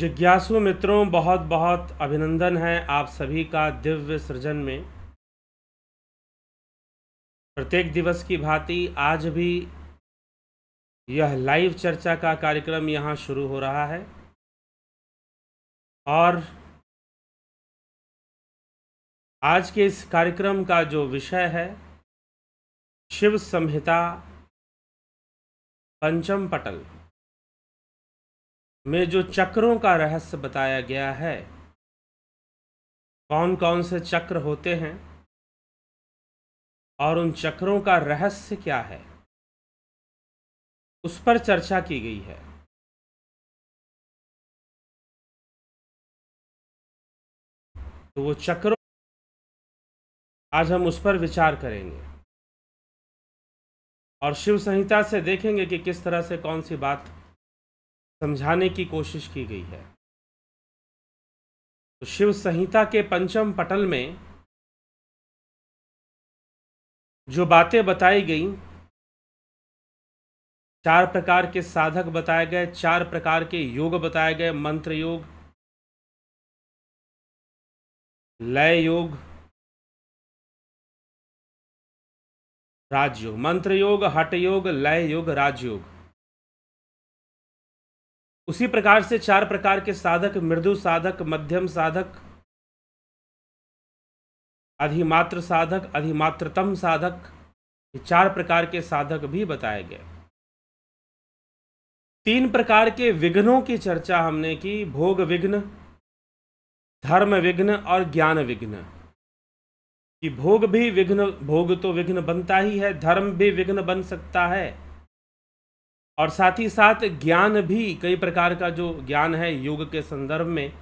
जिज्ञासु मित्रों बहुत बहुत अभिनंदन है आप सभी का दिव्य सृजन में प्रत्येक दिवस की भांति आज भी यह लाइव चर्चा का कार्यक्रम यहाँ शुरू हो रहा है और आज के इस कार्यक्रम का जो विषय है शिव संहिता पंचम पटल में जो चक्रों का रहस्य बताया गया है कौन कौन से चक्र होते हैं और उन चक्रों का रहस्य क्या है उस पर चर्चा की गई है तो वो चक्रों आज हम उस पर विचार करेंगे और शिव संहिता से देखेंगे कि किस तरह से कौन सी बात समझाने की कोशिश की गई है तो शिव संहिता के पंचम पटल में जो बातें बताई गई चार प्रकार के साधक बताए गए चार प्रकार के योग बताए गए मंत्र योग लय योग राजयोग मंत्र योग हट योग लय योग राजयोग उसी प्रकार से चार प्रकार के साधक मृदु साधक मध्यम साधक अधिमात्र साधक अधिमात्रतम साधक ये चार प्रकार के साधक भी बताए गए तीन प्रकार के विघ्नों की चर्चा हमने की भोग विघ्न धर्म विघ्न और ज्ञान विघ्न कि भोग भी विघ्न भोग तो विघ्न बनता ही है धर्म भी विघ्न बन सकता है और साथ ही साथ ज्ञान भी कई प्रकार का जो ज्ञान है योग के संदर्भ में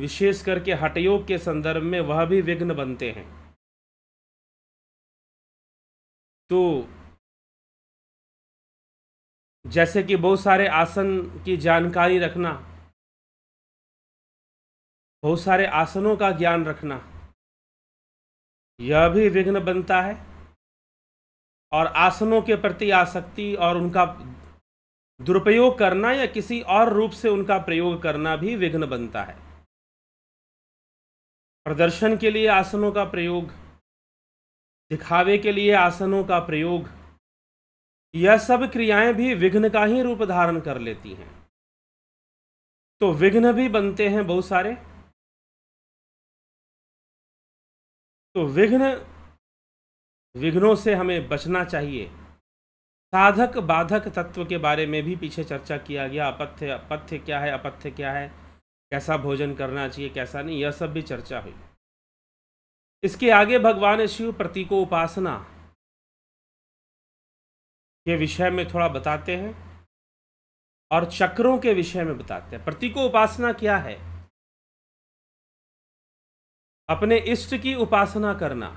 विशेष करके हटयोग के संदर्भ में वह भी विघ्न बनते हैं तो जैसे कि बहुत सारे आसन की जानकारी रखना बहुत सारे आसनों का ज्ञान रखना यह भी विघ्न बनता है और आसनों के प्रति आसक्ति और उनका दुरुपयोग करना या किसी और रूप से उनका प्रयोग करना भी विघ्न बनता है प्रदर्शन के लिए आसनों का प्रयोग दिखावे के लिए आसनों का प्रयोग यह सब क्रियाएं भी विघ्न का ही रूप धारण कर लेती हैं तो विघ्न भी बनते हैं बहुत सारे तो विघ्न विघ्नों से हमें बचना चाहिए साधक बाधक तत्व के बारे में भी पीछे चर्चा किया गया अपथ्य अपथ्य क्या है अपथ्य क्या है कैसा भोजन करना चाहिए कैसा नहीं यह सब भी चर्चा हुई इसके आगे भगवान शिव प्रतीको उपासना के विषय में थोड़ा बताते हैं और चक्रों के विषय में बताते हैं प्रतीको उपासना क्या है अपने इष्ट की उपासना करना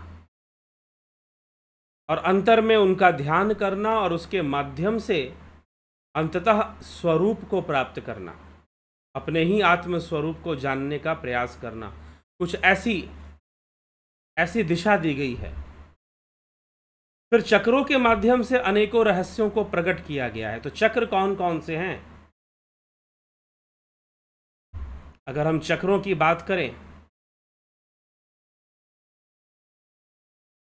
और अंतर में उनका ध्यान करना और उसके माध्यम से अंततः स्वरूप को प्राप्त करना अपने ही आत्म स्वरूप को जानने का प्रयास करना कुछ ऐसी ऐसी दिशा दी गई है फिर चक्रों के माध्यम से अनेकों रहस्यों को प्रकट किया गया है तो चक्र कौन कौन से हैं अगर हम चक्रों की बात करें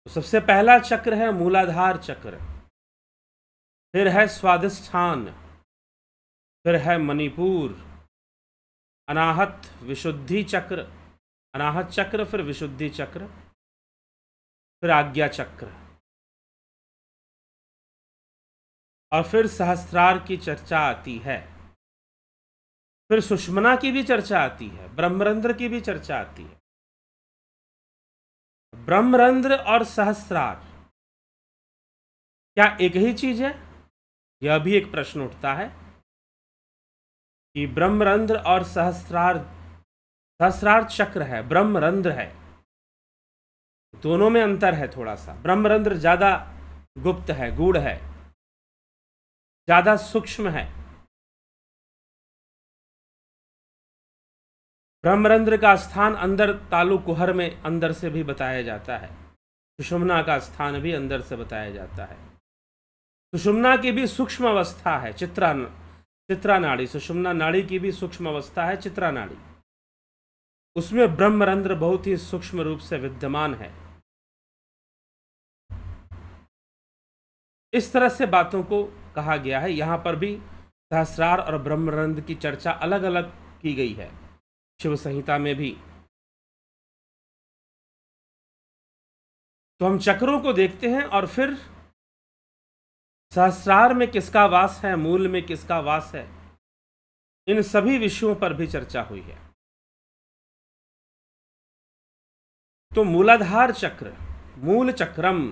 तो सबसे पहला चक्र है मूलाधार चक्र फिर है स्वादिष्ठान फिर है मणिपुर अनाहत विशुद्धि चक्र अनाहत चक्र फिर विशुद्धि चक्र फिर आज्ञा चक्र और फिर सहस्त्रार की चर्चा आती है फिर सुषमना की भी चर्चा आती है ब्रह्मरंद्र की भी चर्चा आती है ब्रह्मरंध्र और सहस्रार क्या एक ही चीज है यह भी एक प्रश्न उठता है कि ब्रह्मरंध्र और सहस्रार सहस्रार चक्र है ब्रह्मरंध्र है दोनों में अंतर है थोड़ा सा ब्रह्मरंध्र ज़्यादा गुप्त है गूढ़ है ज़्यादा सूक्ष्म है ब्रह्मरंध्र का स्थान अंदर तालु कुहर में अंदर से भी बताया जाता है सुषुम्ना का स्थान भी अंदर से बताया जाता है सुषुम्ना की भी सूक्ष्म अवस्था है चित्रा चित्रा नाड़ी सुषुम्ना नाड़ी की भी सूक्ष्म अवस्था है चित्रा नाड़ी उसमें ब्रह्मरंध्र बहुत ही सूक्ष्म रूप से विद्यमान है इस तरह से बातों को कहा गया है यहाँ पर भी सहस्रार और ब्रह्मरंध्र की चर्चा अलग अलग की गई है शिव संहिता में भी तो हम चक्रों को देखते हैं और फिर सहस्रार में किसका वास है मूल में किसका वास है इन सभी विषयों पर भी चर्चा हुई है तो मूलाधार चक्र मूल चक्रम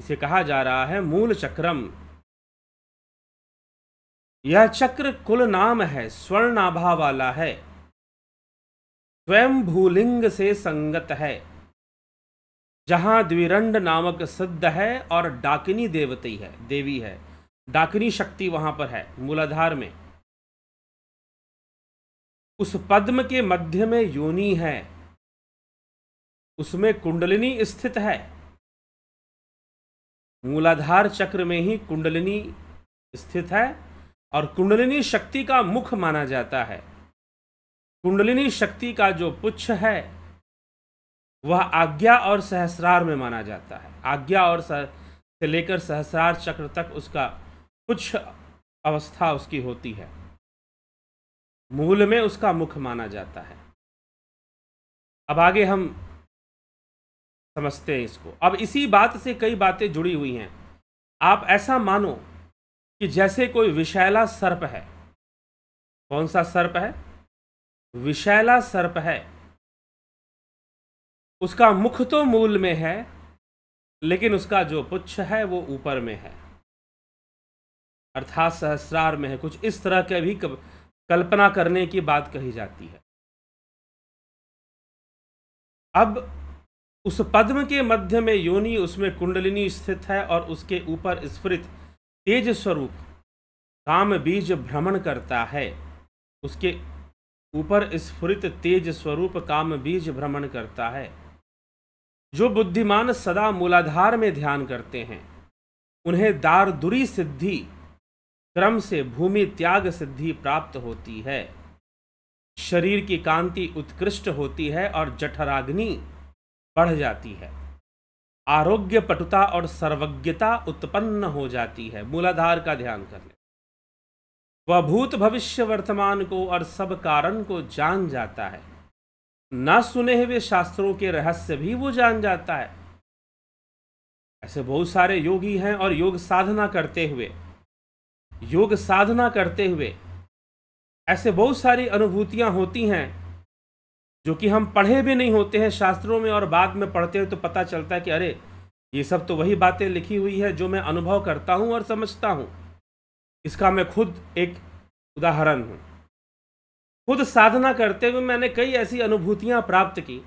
इसे कहा जा रहा है मूल चक्रम यह चक्र कुल नाम है स्वर्णाभा वाला है स्वयं भूलिंग से संगत है जहां द्विरंड नामक सिद्ध है और डाकिनी देवती है देवी है डाकिनी शक्ति वहां पर है मूलाधार में उस पद्म के मध्य में योनि है उसमें कुंडलिनी स्थित है मूलाधार चक्र में ही कुंडलिनी स्थित है और कुंडलिनी शक्ति का मुख माना जाता है कुंडलिनी शक्ति का जो पुच्छ है वह आज्ञा और सहस्रार में माना जाता है आज्ञा और सह, से लेकर सहस्रार चक्र तक उसका पुच्छ अवस्था उसकी होती है मूल में उसका मुख माना जाता है अब आगे हम समझते हैं इसको अब इसी बात से कई बातें जुड़ी हुई हैं आप ऐसा मानो कि जैसे कोई विषैला सर्प है कौन सा सर्प है विषैला सर्प है उसका मुख तो मूल में है लेकिन उसका जो पुच्छ है वो ऊपर में है अर्थात सहस्रार में है कुछ इस तरह के भी कल्पना करने की बात कही जाती है अब उस पद्म के मध्य में योनि उसमें कुंडलिनी स्थित है और उसके ऊपर स्फुरित तेज स्वरूप काम बीज भ्रमण करता है उसके ऊपर स्फुरित तेज स्वरूप काम बीज भ्रमण करता है जो बुद्धिमान सदा मूलाधार में ध्यान करते हैं उन्हें दारदुरी सिद्धि क्रम से भूमि त्याग सिद्धि प्राप्त होती है शरीर की कांति उत्कृष्ट होती है और जठराग्नि बढ़ जाती है आरोग्य पटुता और सर्वज्ञता उत्पन्न हो जाती है मूलाधार का ध्यान करने वह भूत भविष्य वर्तमान को और सब कारण को जान जाता है न सुने हुए शास्त्रों के रहस्य भी वो जान जाता है ऐसे बहुत सारे योगी हैं और योग साधना करते हुए योग साधना करते हुए ऐसे बहुत सारी अनुभूतियां होती हैं जो कि हम पढ़े भी नहीं होते हैं शास्त्रों में और बाद में पढ़ते हैं तो पता चलता है कि अरे ये सब तो वही बातें लिखी हुई है जो मैं अनुभव करता हूं और समझता हूं इसका मैं खुद एक उदाहरण हूँ खुद साधना करते हुए मैंने कई ऐसी अनुभूतियाँ प्राप्त की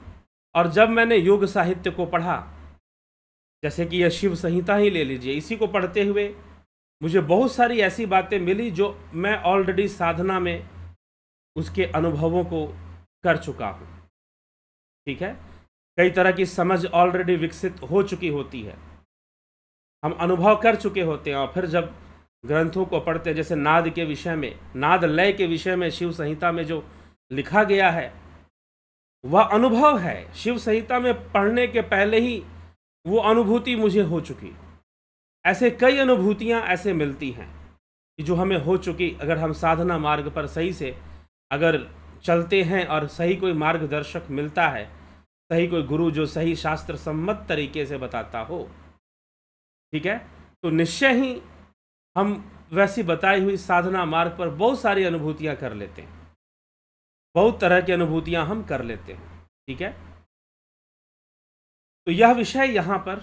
और जब मैंने योग साहित्य को पढ़ा जैसे कि यह शिव संहिता ही ले लीजिए इसी को पढ़ते हुए मुझे बहुत सारी ऐसी बातें मिली जो मैं ऑलरेडी साधना में उसके अनुभवों को कर चुका हूँ ठीक है कई तरह की समझ ऑलरेडी विकसित हो चुकी होती है हम अनुभव कर चुके होते हैं और फिर जब ग्रंथों को पढ़ते हैं जैसे नाद के विषय में नाद लय के विषय में शिव संहिता में जो लिखा गया है वह अनुभव है शिव संहिता में पढ़ने के पहले ही वो अनुभूति मुझे हो चुकी ऐसे कई अनुभूतियाँ ऐसे मिलती हैं कि जो हमें हो चुकी अगर हम साधना मार्ग पर सही से अगर चलते हैं और सही कोई मार्गदर्शक मिलता है सही कोई गुरु जो सही शास्त्र सम्मत तरीके से बताता हो ठीक है तो निश्चय ही हम वैसी बताई हुई साधना मार्ग पर बहुत सारी अनुभूतियां कर लेते हैं बहुत तरह की अनुभूतियां हम कर लेते हैं ठीक है तो यह विषय यहाँ पर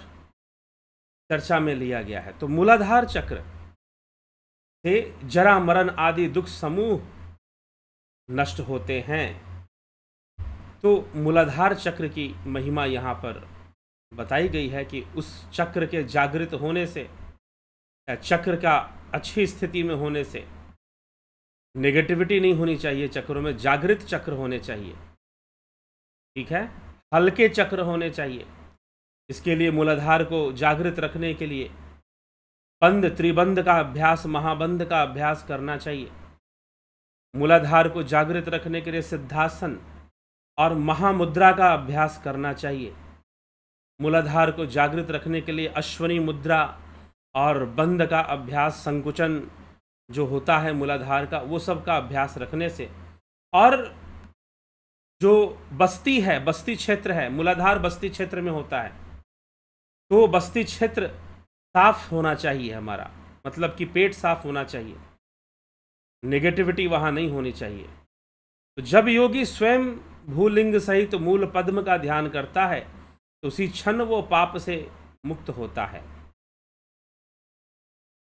चर्चा में लिया गया है तो मूलाधार चक्र से जरा मरण आदि दुख समूह नष्ट होते हैं तो मूलाधार चक्र की महिमा यहाँ पर बताई गई है कि उस चक्र के जागृत होने से चक्र का अच्छी स्थिति में होने से नेगेटिविटी नहीं होनी चाहिए चक्रों में जागृत चक्र होने चाहिए ठीक है हल्के चक्र होने चाहिए इसके लिए मूलाधार को जागृत रखने के लिए बंद त्रिबंध का अभ्यास महाबंध का अभ्यास करना चाहिए मूलाधार को जागृत रखने के लिए सिद्धासन और महामुद्रा का अभ्यास करना चाहिए मूलाधार को जागृत रखने के लिए अश्वनी मुद्रा और बंद का अभ्यास संकुचन जो होता है मूलाधार का वो सब का अभ्यास रखने से और जो बस्ती है बस्ती क्षेत्र है मूलाधार बस्ती क्षेत्र में होता है तो बस्ती क्षेत्र साफ होना चाहिए हमारा मतलब कि पेट साफ होना चाहिए नेगेटिविटी वहाँ नहीं होनी चाहिए तो जब योगी स्वयं भूलिंग सहित तो मूल पद्म का ध्यान करता है तो उसी क्षण वो पाप से मुक्त होता है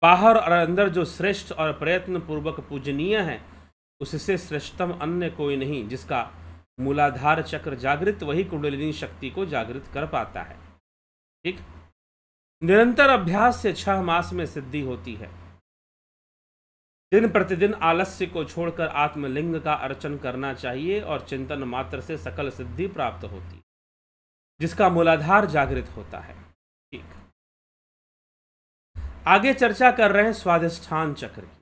बाहर और अंदर जो श्रेष्ठ और प्रयत्न पूर्वक पूजनीय है उससे श्रेष्ठतम अन्य कोई नहीं जिसका मूलाधार चक्र जागृत वही कुंडलिनी शक्ति को जागृत कर पाता है ठीक निरंतर अभ्यास से छह मास में सिद्धि होती है दिन प्रतिदिन आलस्य को छोड़कर आत्मलिंग का अर्चन करना चाहिए और चिंतन मात्र से सकल सिद्धि प्राप्त होती है जिसका मूलाधार जागृत होता है ठीक आगे चर्चा कर रहे हैं स्वादिष्ठान चक्र की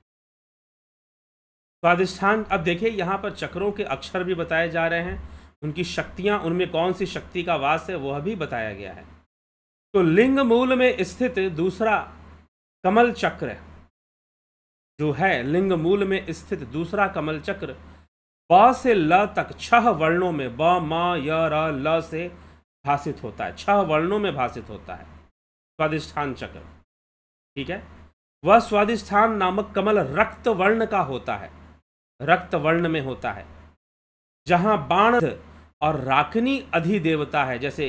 स्वादिष्ठान अब देखिए यहाँ पर चक्रों के अक्षर भी बताए जा रहे हैं उनकी शक्तियाँ उनमें कौन सी शक्ति का वास है वह भी बताया गया है तो लिंग मूल में स्थित दूसरा कमल चक्र जो है लिंग मूल में स्थित दूसरा कमल चक्र ब से ल तक छह वर्णों में ब म य र ल से भाषित होता है छह वर्णों में भाषित होता है स्वादिष्ठान चक्र ठीक है वह स्वादिष्ठान नामक कमल रक्त वर्ण का होता है रक्त वर्ण में होता है जहां बाण और राकनी अधिदेवता है जैसे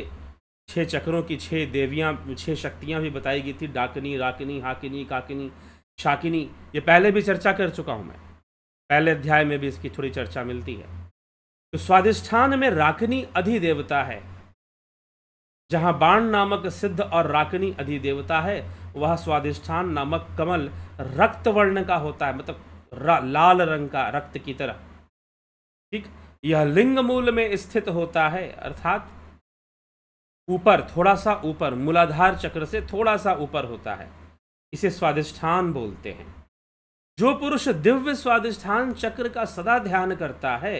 छह चक्रों की छह देवियां छह शक्तियां भी बताई गई थी डाकनी राकिनी हाकिनी काकिनी शाकिनी ये पहले भी चर्चा कर चुका हूं मैं पहले अध्याय में भी इसकी थोड़ी चर्चा मिलती है तो स्वादिष्ठान में राकनी अधिदेवता है जहां बाण नामक सिद्ध और राकनी अधिदेवता है वह स्वादिष्ठान नामक कमल रक्त वर्ण का होता है मतलब लाल रंग का रक्त की तरह ठीक यह लिंग मूल में स्थित होता है अर्थात ऊपर थोड़ा सा ऊपर मूलाधार चक्र से थोड़ा सा ऊपर होता है इसे स्वादिष्ठान बोलते हैं जो पुरुष दिव्य स्वादिष्ठान चक्र का सदा ध्यान करता है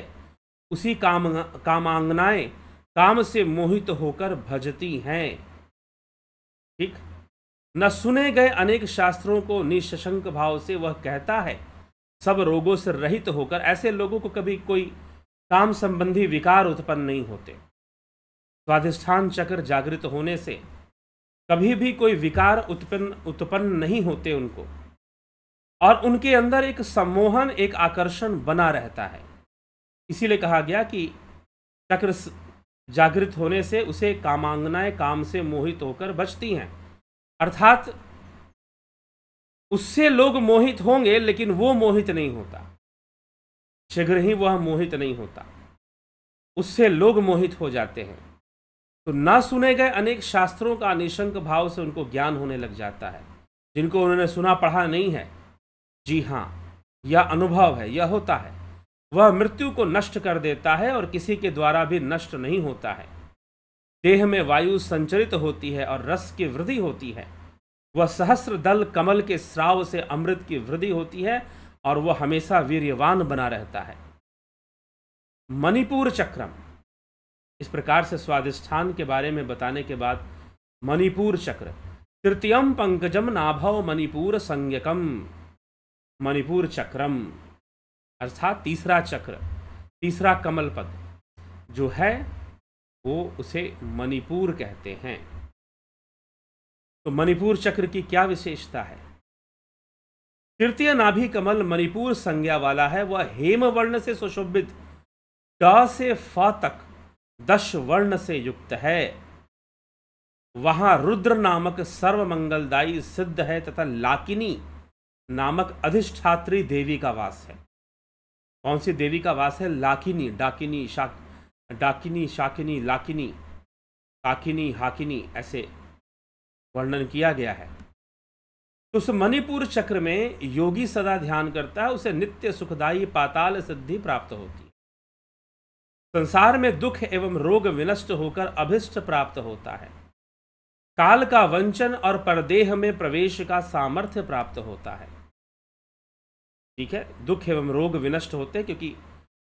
उसी काम कामांगनाएं काम से मोहित होकर भजती हैं ठीक न सुने गए अनेक शास्त्रों को निशंक भाव से वह कहता है सब रोगों से रहित होकर ऐसे लोगों को कभी कोई काम संबंधी विकार उत्पन्न नहीं होते स्वाधिष्ठान चक्र जागृत होने से कभी भी कोई विकार उत्पन्न उत्पन्न नहीं होते उनको और उनके अंदर एक सम्मोहन एक आकर्षण बना रहता है इसीलिए कहा गया कि चक्र जागृत होने से उसे कामांगनाएं काम से मोहित होकर बचती हैं अर्थात उससे लोग मोहित होंगे लेकिन वो मोहित नहीं होता शीघ्र ही वह मोहित नहीं होता उससे लोग मोहित हो जाते हैं तो ना सुने गए अनेक शास्त्रों का निशंक भाव से उनको ज्ञान होने लग जाता है जिनको उन्होंने सुना पढ़ा नहीं है जी हाँ यह अनुभव है यह होता है वह मृत्यु को नष्ट कर देता है और किसी के द्वारा भी नष्ट नहीं होता है देह में वायु संचरित होती है और रस की वृद्धि होती है वह सहस्र दल कमल के श्राव से अमृत की वृद्धि होती है और वह हमेशा वीर्यवान बना रहता है मणिपुर चक्रम इस प्रकार से स्वादिष्ठान के बारे में बताने के बाद मणिपुर चक्र तृतीयम पंकजम नाभव मणिपुर संज्ञकम मणिपुर चक्रम अर्थात तीसरा चक्र तीसरा कमल पद जो है वो उसे मणिपुर कहते हैं तो मणिपुर चक्र की क्या विशेषता है तृतीय नाभि कमल मणिपुर संज्ञा वाला है वह हेम वर्ण से सुशोभित ड से फा तक दश वर्ण से युक्त है वहां रुद्र नामक सर्वमंगलदायी सिद्ध है तथा लाकिनी नामक अधिष्ठात्री देवी का वास है कौन सी देवी का वास है लाकिनी डाकिनी शाक डाकिनी शाकिनी लाकिनी काकिनी हाकिनी ऐसे वर्णन किया गया है तो उस मणिपुर चक्र में योगी सदा ध्यान करता है उसे नित्य सुखदायी पाताल सिद्धि प्राप्त होती है संसार में दुख एवं रोग विनष्ट होकर अभिष्ट प्राप्त होता है काल का वंचन और परदेह में प्रवेश का सामर्थ्य प्राप्त होता है ठीक है दुख एवं रोग विनष्ट होते क्योंकि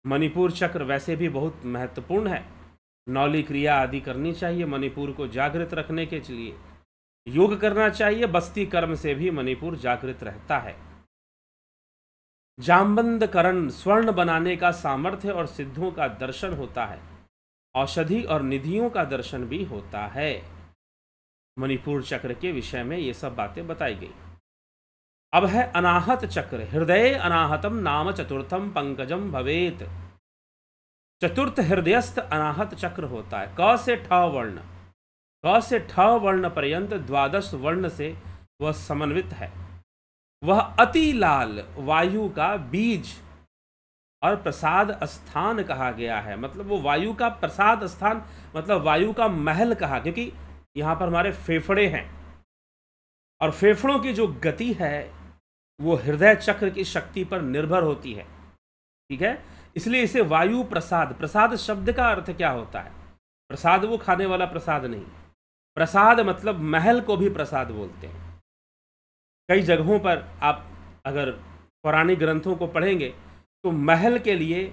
मणिपुर चक्र वैसे भी बहुत महत्वपूर्ण है नौली क्रिया आदि करनी चाहिए मणिपुर को जागृत रखने के लिए योग करना चाहिए बस्ती कर्म से भी मणिपुर जागृत रहता है जामबंद करण स्वर्ण बनाने का सामर्थ्य और सिद्धों का दर्शन होता है औषधि और निधियों का दर्शन भी होता है मणिपुर चक्र के विषय में ये सब बातें बताई गई अब है अनाहत चक्र हृदय अनाहतम नाम चतुर्थम पंकजम भवेत चतुर्थ हृदयस्थ अनाहत चक्र होता है क से ठ वर्ण क से ठ वर्ण पर्यंत द्वादश वर्ण से वह समन्वित है वह अति लाल वायु का बीज और प्रसाद स्थान कहा गया है मतलब वो वायु का प्रसाद स्थान मतलब वायु का महल कहा क्योंकि यहाँ पर हमारे फेफड़े हैं और फेफड़ों की जो गति है वो हृदय चक्र की शक्ति पर निर्भर होती है ठीक है इसलिए इसे वायु प्रसाद प्रसाद शब्द का अर्थ क्या होता है प्रसाद वो खाने वाला प्रसाद नहीं प्रसाद मतलब महल को भी प्रसाद बोलते हैं कई जगहों पर आप अगर पौराणिक ग्रंथों को पढ़ेंगे तो महल के लिए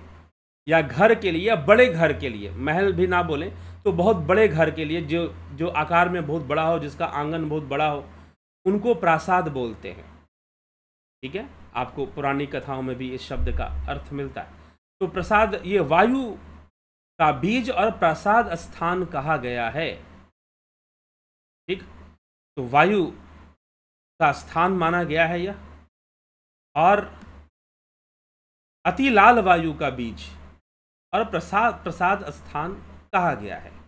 या घर के लिए या बड़े घर के लिए महल भी ना बोलें तो बहुत बड़े घर के लिए जो जो आकार में बहुत बड़ा हो जिसका आंगन बहुत बड़ा हो उनको प्रासाद बोलते हैं ठीक है आपको पुरानी कथाओं में भी इस शब्द का अर्थ मिलता है तो प्रसाद ये वायु का बीज और प्रसाद स्थान कहा गया है ठीक तो वायु का स्थान माना गया है यह और अति लाल वायु का बीज और प्रसाद प्रसाद स्थान कहा गया है क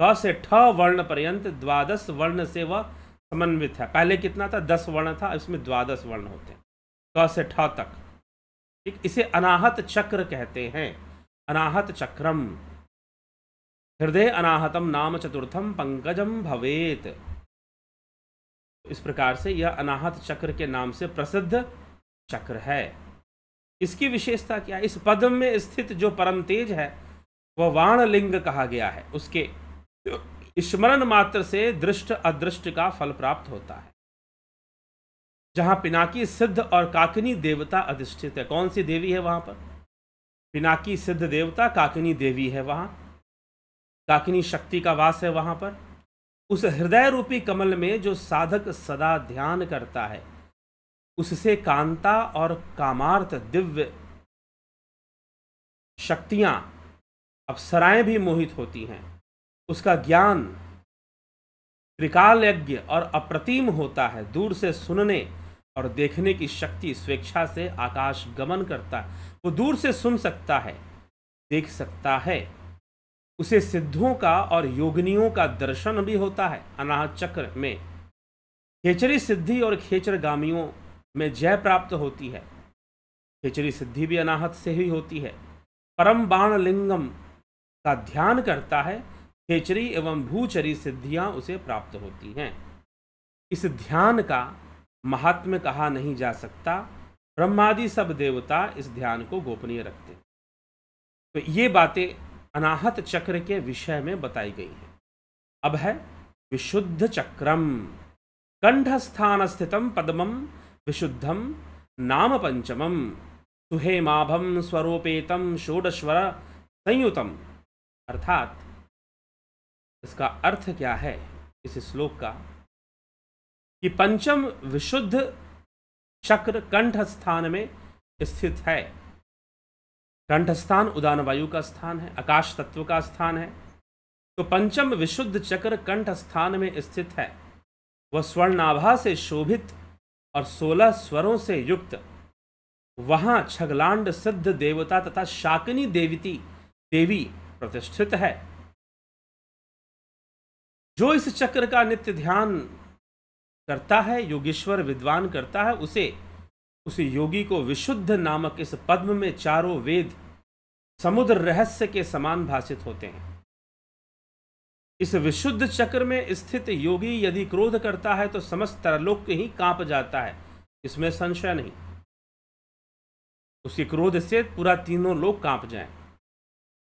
तो से ठ वर्ण पर्यंत द्वादश वर्ण से वह समन्वित है पहले कितना था दस वर्ण था इसमें द्वादश वर्ण होते हैं क से तक ठीक इसे अनाहत चक्र कहते हैं अनाहत चक्रम हृदय अनाहतम नाम चतुर्थम पंकजम भवेत इस प्रकार से यह अनाहत चक्र के नाम से प्रसिद्ध चक्र है इसकी विशेषता क्या है इस पद में स्थित जो परम तेज है वह वाणलिंग कहा गया है उसके स्मरण मात्र से दृष्ट अदृष्ट का फल प्राप्त होता है जहां पिनाकी सिद्ध और काकनी देवता अधिष्ठित है कौन सी देवी है वहां पर पिनाकी सिद्ध देवता काकनी देवी है वहां काकनी शक्ति का वास है वहां पर उस हृदय रूपी कमल में जो साधक सदा ध्यान करता है उससे कांता और कामार्थ दिव्य शक्तियां अप्सराएं भी मोहित होती हैं उसका ज्ञान त्रिकालयज्ञ और अप्रतिम होता है दूर से सुनने और देखने की शक्ति स्वेच्छा से आकाश गमन करता है वो दूर से सुन सकता है देख सकता है उसे सिद्धों का और योगनियों का दर्शन भी होता है अनाह चक्र में खेचरी सिद्धि और खेचरगामियों में जय प्राप्त होती है खेचरी सिद्धि भी अनाहत से ही होती है परम बाण लिंगम का ध्यान करता है खेचरी एवं भूचरी सिद्धियां उसे प्राप्त होती हैं इस ध्यान का महात्म्य कहा नहीं जा सकता ब्रह्मादि सब देवता इस ध्यान को गोपनीय रखते तो ये बातें अनाहत चक्र के विषय में बताई गई हैं अब है विशुद्ध चक्रम कंठ स्थान स्थितम पद्मम विशुद्धम नाम पंचमम सुहेमाभम स्वरूपेतम षोडश्वर संयुतम अर्थात इसका अर्थ क्या है इस श्लोक का कि पंचम विशुद्ध चक्र कंठ स्थान में स्थित है कंठ स्थान उदान वायु का स्थान है आकाश तत्व का स्थान है तो पंचम विशुद्ध चक्र कंठ स्थान में स्थित है वह स्वर्णाभा से शोभित और सोलह स्वरों से युक्त वहाँ छगलांड सिद्ध देवता तथा शाकिनी देवती देवी प्रतिष्ठित है जो इस चक्र का नित्य ध्यान करता है योगेश्वर विद्वान करता है उसे उस योगी को विशुद्ध नामक इस पद्म में चारों वेद समुद्र रहस्य के समान भाषित होते हैं इस विशुद्ध चक्र में स्थित योगी यदि क्रोध करता है तो समस्त तरलोक ही कांप जाता है इसमें संशय नहीं उसी क्रोध से पूरा तीनों लोग कांप जाएं।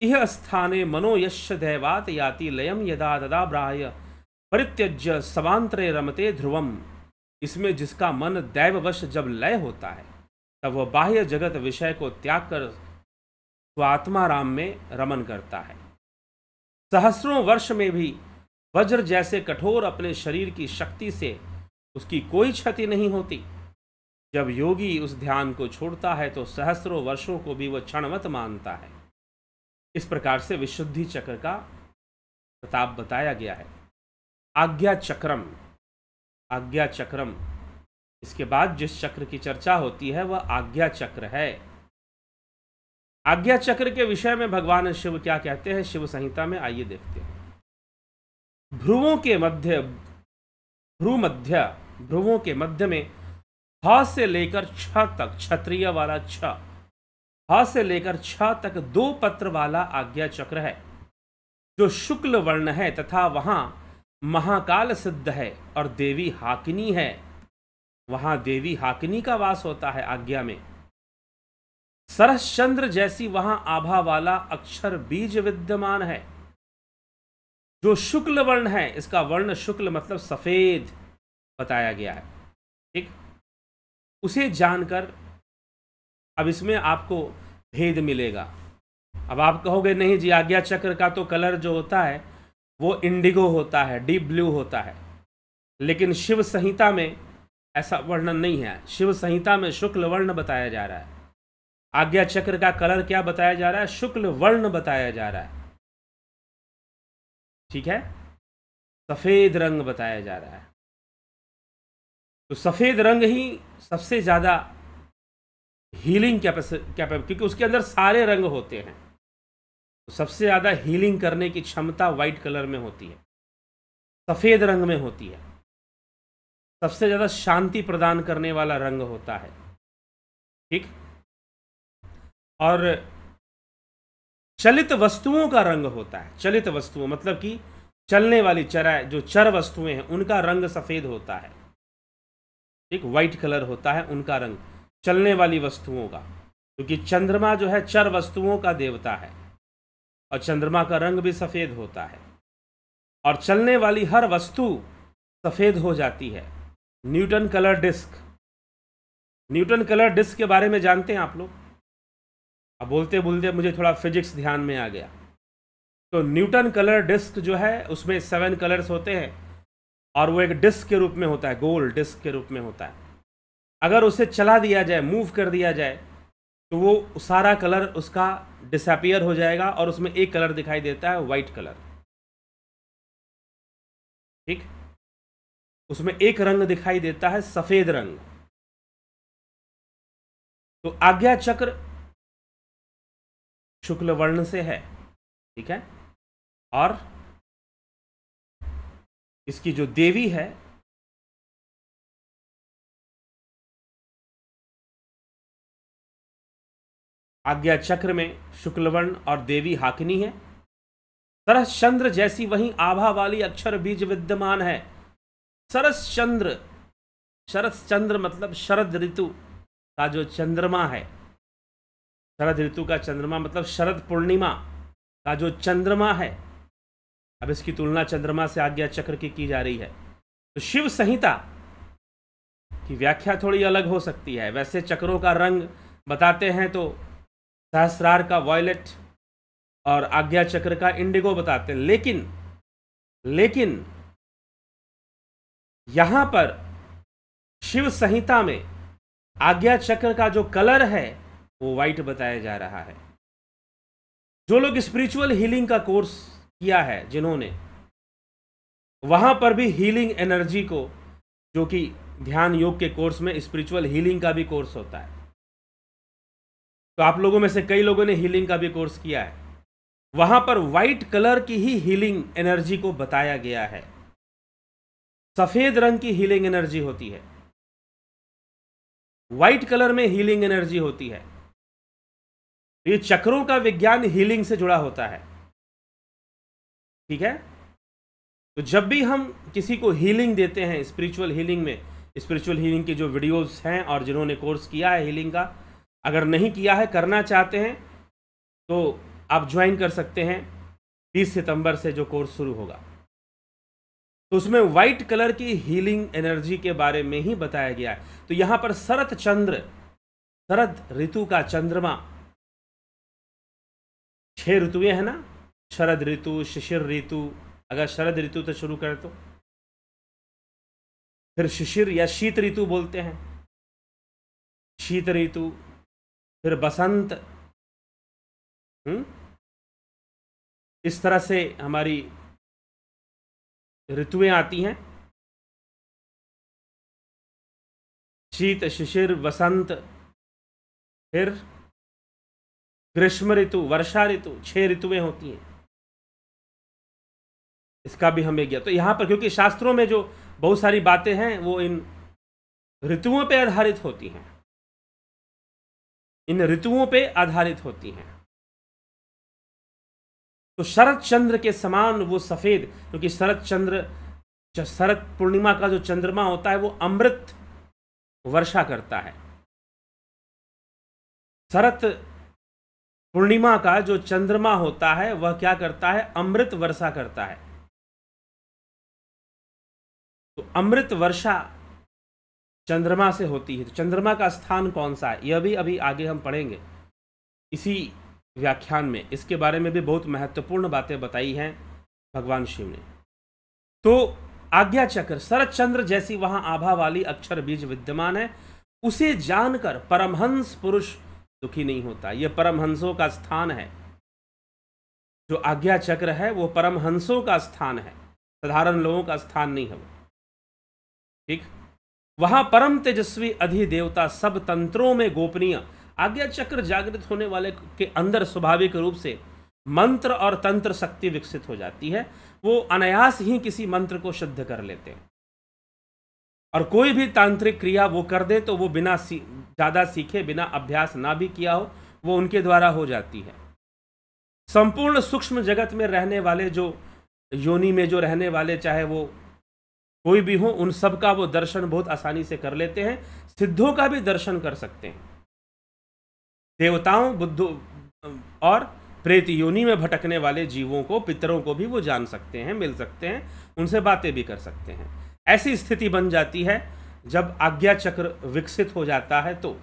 यह स्थाने मनोयश दैवात याति लयम यदा तदा ब्राह्य परित्यज्य समांतरे रमते ध्रुवम इसमें जिसका मन दैववश जब लय होता है तब वह बाह्य जगत विषय को त्याग कर स्वात्माराम में रमन करता है सहस्रों वर्ष में भी वज्र जैसे कठोर अपने शरीर की शक्ति से उसकी कोई क्षति नहीं होती जब योगी उस ध्यान को छोड़ता है तो सहस्रों वर्षों को भी वह क्षणवत मानता है इस प्रकार से विशुद्धि चक्र का प्रताप बताया गया है आज्ञा चक्रम आज्ञा चक्रम इसके बाद जिस चक्र की चर्चा होती है वह आज्ञा चक्र है आज्ञा चक्र के विषय में भगवान शिव क्या कहते हैं शिव संहिता में आइए देखते हैं ध्रुवों के मध्य ध्रुव मध्य ध्रुवों के मध्य में ह से लेकर छ तक क्षत्रिय वाला छ ह से लेकर छ तक दो पत्र वाला आज्ञा चक्र है जो शुक्ल वर्ण है तथा वहां महाकाल सिद्ध है और देवी हाकिनी है वहां देवी हाकिनी का वास होता है आज्ञा में सरसचंद्र जैसी वहां आभा वाला अक्षर बीज विद्यमान है जो शुक्ल वर्ण है इसका वर्ण शुक्ल मतलब सफेद बताया गया है ठीक उसे जानकर अब इसमें आपको भेद मिलेगा अब आप कहोगे नहीं जी आज्ञा चक्र का तो कलर जो होता है वो इंडिगो होता है डीप ब्लू होता है लेकिन शिव संहिता में ऐसा वर्णन नहीं है शिव संहिता में शुक्ल वर्ण बताया जा रहा है आज्ञा चक्र का कलर क्या बताया जा रहा है शुक्ल वर्ण बताया जा रहा है ठीक है सफ़ेद रंग बताया जा रहा है तो सफ़ेद रंग ही सबसे ज़्यादा हीलिंग कैपेसिटी क्योंकि उसके अंदर सारे रंग होते हैं तो सबसे ज़्यादा हीलिंग करने की क्षमता वाइट कलर में होती है सफ़ेद रंग में होती है सबसे ज़्यादा शांति प्रदान करने वाला रंग होता है ठीक और चलित वस्तुओं का रंग होता है चलित वस्तुओं मतलब कि चलने वाली चरा जो चर वस्तुएं हैं उनका रंग सफ़ेद होता है ठीक वाइट कलर होता है उनका रंग चलने वाली वस्तुओं का क्योंकि चंद्रमा जो है चर वस्तुओं का देवता है और चंद्रमा का रंग भी सफ़ेद होता है और चलने वाली हर वस्तु सफ़ेद हो जाती है Newton colour disc Newton colour disc के बारे में जानते हैं आप लोग अब बोलते बोलते मुझे थोड़ा फिजिक्स ध्यान में आ गया तो न्यूटन कलर डिस्क जो है उसमें सेवन कलर्स होते हैं और वो एक डिस्क के रूप में होता है गोल डिस्क के रूप में होता है अगर उसे चला दिया जाए मूव कर दिया जाए तो वो सारा कलर उसका डिसअपियर हो जाएगा और उसमें एक कलर दिखाई देता है वाइट कलर ठीक उसमें एक रंग दिखाई देता है सफ़ेद रंग तो आज्ञा चक्र शुक्ल वर्ण से है ठीक है और इसकी जो देवी है आज्ञा चक्र में शुक्लवर्ण और देवी हाकिनी है सरस चंद्र जैसी वही आभा वाली अक्षर बीज विद्यमान है सरस चंद्र शरस चंद्र मतलब शरद ऋतु का जो चंद्रमा है शरद ऋतु का चंद्रमा मतलब शरद पूर्णिमा का जो चंद्रमा है अब इसकी तुलना चंद्रमा से आज्ञा चक्र की की जा रही है तो शिव संहिता की व्याख्या थोड़ी अलग हो सकती है वैसे चक्रों का रंग बताते हैं तो सहस्रार का वॉयलेट और आज्ञा चक्र का इंडिगो बताते हैं लेकिन लेकिन यहां पर शिव संहिता में आज्ञा चक्र का जो कलर है वो वाइट बताया जा रहा है जो लोग स्पिरिचुअल हीलिंग का कोर्स किया है जिन्होंने वहां पर भी हीलिंग एनर्जी को जो कि ध्यान योग के कोर्स में स्पिरिचुअल हीलिंग का भी कोर्स होता है तो आप लोगों में से कई लोगों ने हीलिंग का भी कोर्स किया है वहां पर व्हाइट कलर की ही हीलिंग एनर्जी को बताया गया है सफ़ेद रंग की हीलिंग एनर्जी होती है वाइट कलर में हीलिंग एनर्जी होती है ये चक्रों का विज्ञान हीलिंग से जुड़ा होता है ठीक है तो जब भी हम किसी को हीलिंग देते हैं स्पिरिचुअल हीलिंग में स्पिरिचुअल हीलिंग की जो वीडियोस हैं और जिन्होंने कोर्स किया है हीलिंग का अगर नहीं किया है करना चाहते हैं तो आप ज्वाइन कर सकते हैं 20 सितंबर से जो कोर्स शुरू होगा तो उसमें वाइट कलर की हीलिंग एनर्जी के बारे में ही बताया गया है तो यहां पर शरत चंद्र शरद ऋतु का चंद्रमा छह ऋतुएं हैं ना शरद ऋतु शिशिर ऋतु अगर शरद ऋतु तो शुरू कर दो तो। फिर शिशिर या शीत ऋतु बोलते हैं शीत ऋतु फिर बसंत हुँ? हम्म, इस तरह से हमारी ऋतुएं आती हैं शीत शिशिर वसंत फिर ग्रीष्म ऋतु वर्षा ऋतु छह ऋतुएं होती हैं इसका भी हमें गया तो यहाँ पर क्योंकि शास्त्रों में जो बहुत सारी बातें हैं वो इन ऋतुओं पर आधारित होती हैं इन ऋतुओं पे आधारित होती हैं तो शरद चंद्र के समान वो सफ़ेद क्योंकि तो शरद चंद्र शरद पूर्णिमा का जो चंद्रमा होता है वो अमृत वर्षा करता है शरत पूर्णिमा का जो चंद्रमा होता है वह क्या करता है अमृत वर्षा करता है तो अमृत वर्षा चंद्रमा से होती है तो चंद्रमा का स्थान कौन सा है यह भी अभी आगे हम पढ़ेंगे इसी व्याख्यान में इसके बारे में भी बहुत महत्वपूर्ण बातें बताई हैं भगवान शिव ने तो आज्ञा चक्र शरद चंद्र जैसी वहां आभा वाली अक्षर बीज विद्यमान है उसे जानकर परमहंस पुरुष दुखी नहीं होता यह परमहंसों का स्थान है जो आज्ञा चक्र है वो परमहंसों का स्थान है साधारण लोगों का स्थान नहीं है वो ठीक वहां परम तेजस्वी अधिदेवता सब तंत्रों में गोपनीय आज्ञा चक्र जागृत होने वाले के अंदर स्वाभाविक रूप से मंत्र और तंत्र शक्ति विकसित हो जाती है वो अनायास ही किसी मंत्र को शुद्ध कर लेते हैं और कोई भी तांत्रिक क्रिया वो कर दे तो वो बिना सी, ज़्यादा सीखे बिना अभ्यास ना भी किया हो वो उनके द्वारा हो जाती है संपूर्ण सूक्ष्म जगत में रहने वाले जो योनि में जो रहने वाले चाहे वो कोई भी हो उन सब का वो दर्शन बहुत आसानी से कर लेते हैं सिद्धों का भी दर्शन कर सकते हैं देवताओं बुद्धों और प्रेत योनि में भटकने वाले जीवों को पितरों को भी वो जान सकते हैं मिल सकते हैं उनसे बातें भी कर सकते हैं ऐसी स्थिति बन जाती है जब आज्ञा चक्र विकसित हो जाता है तो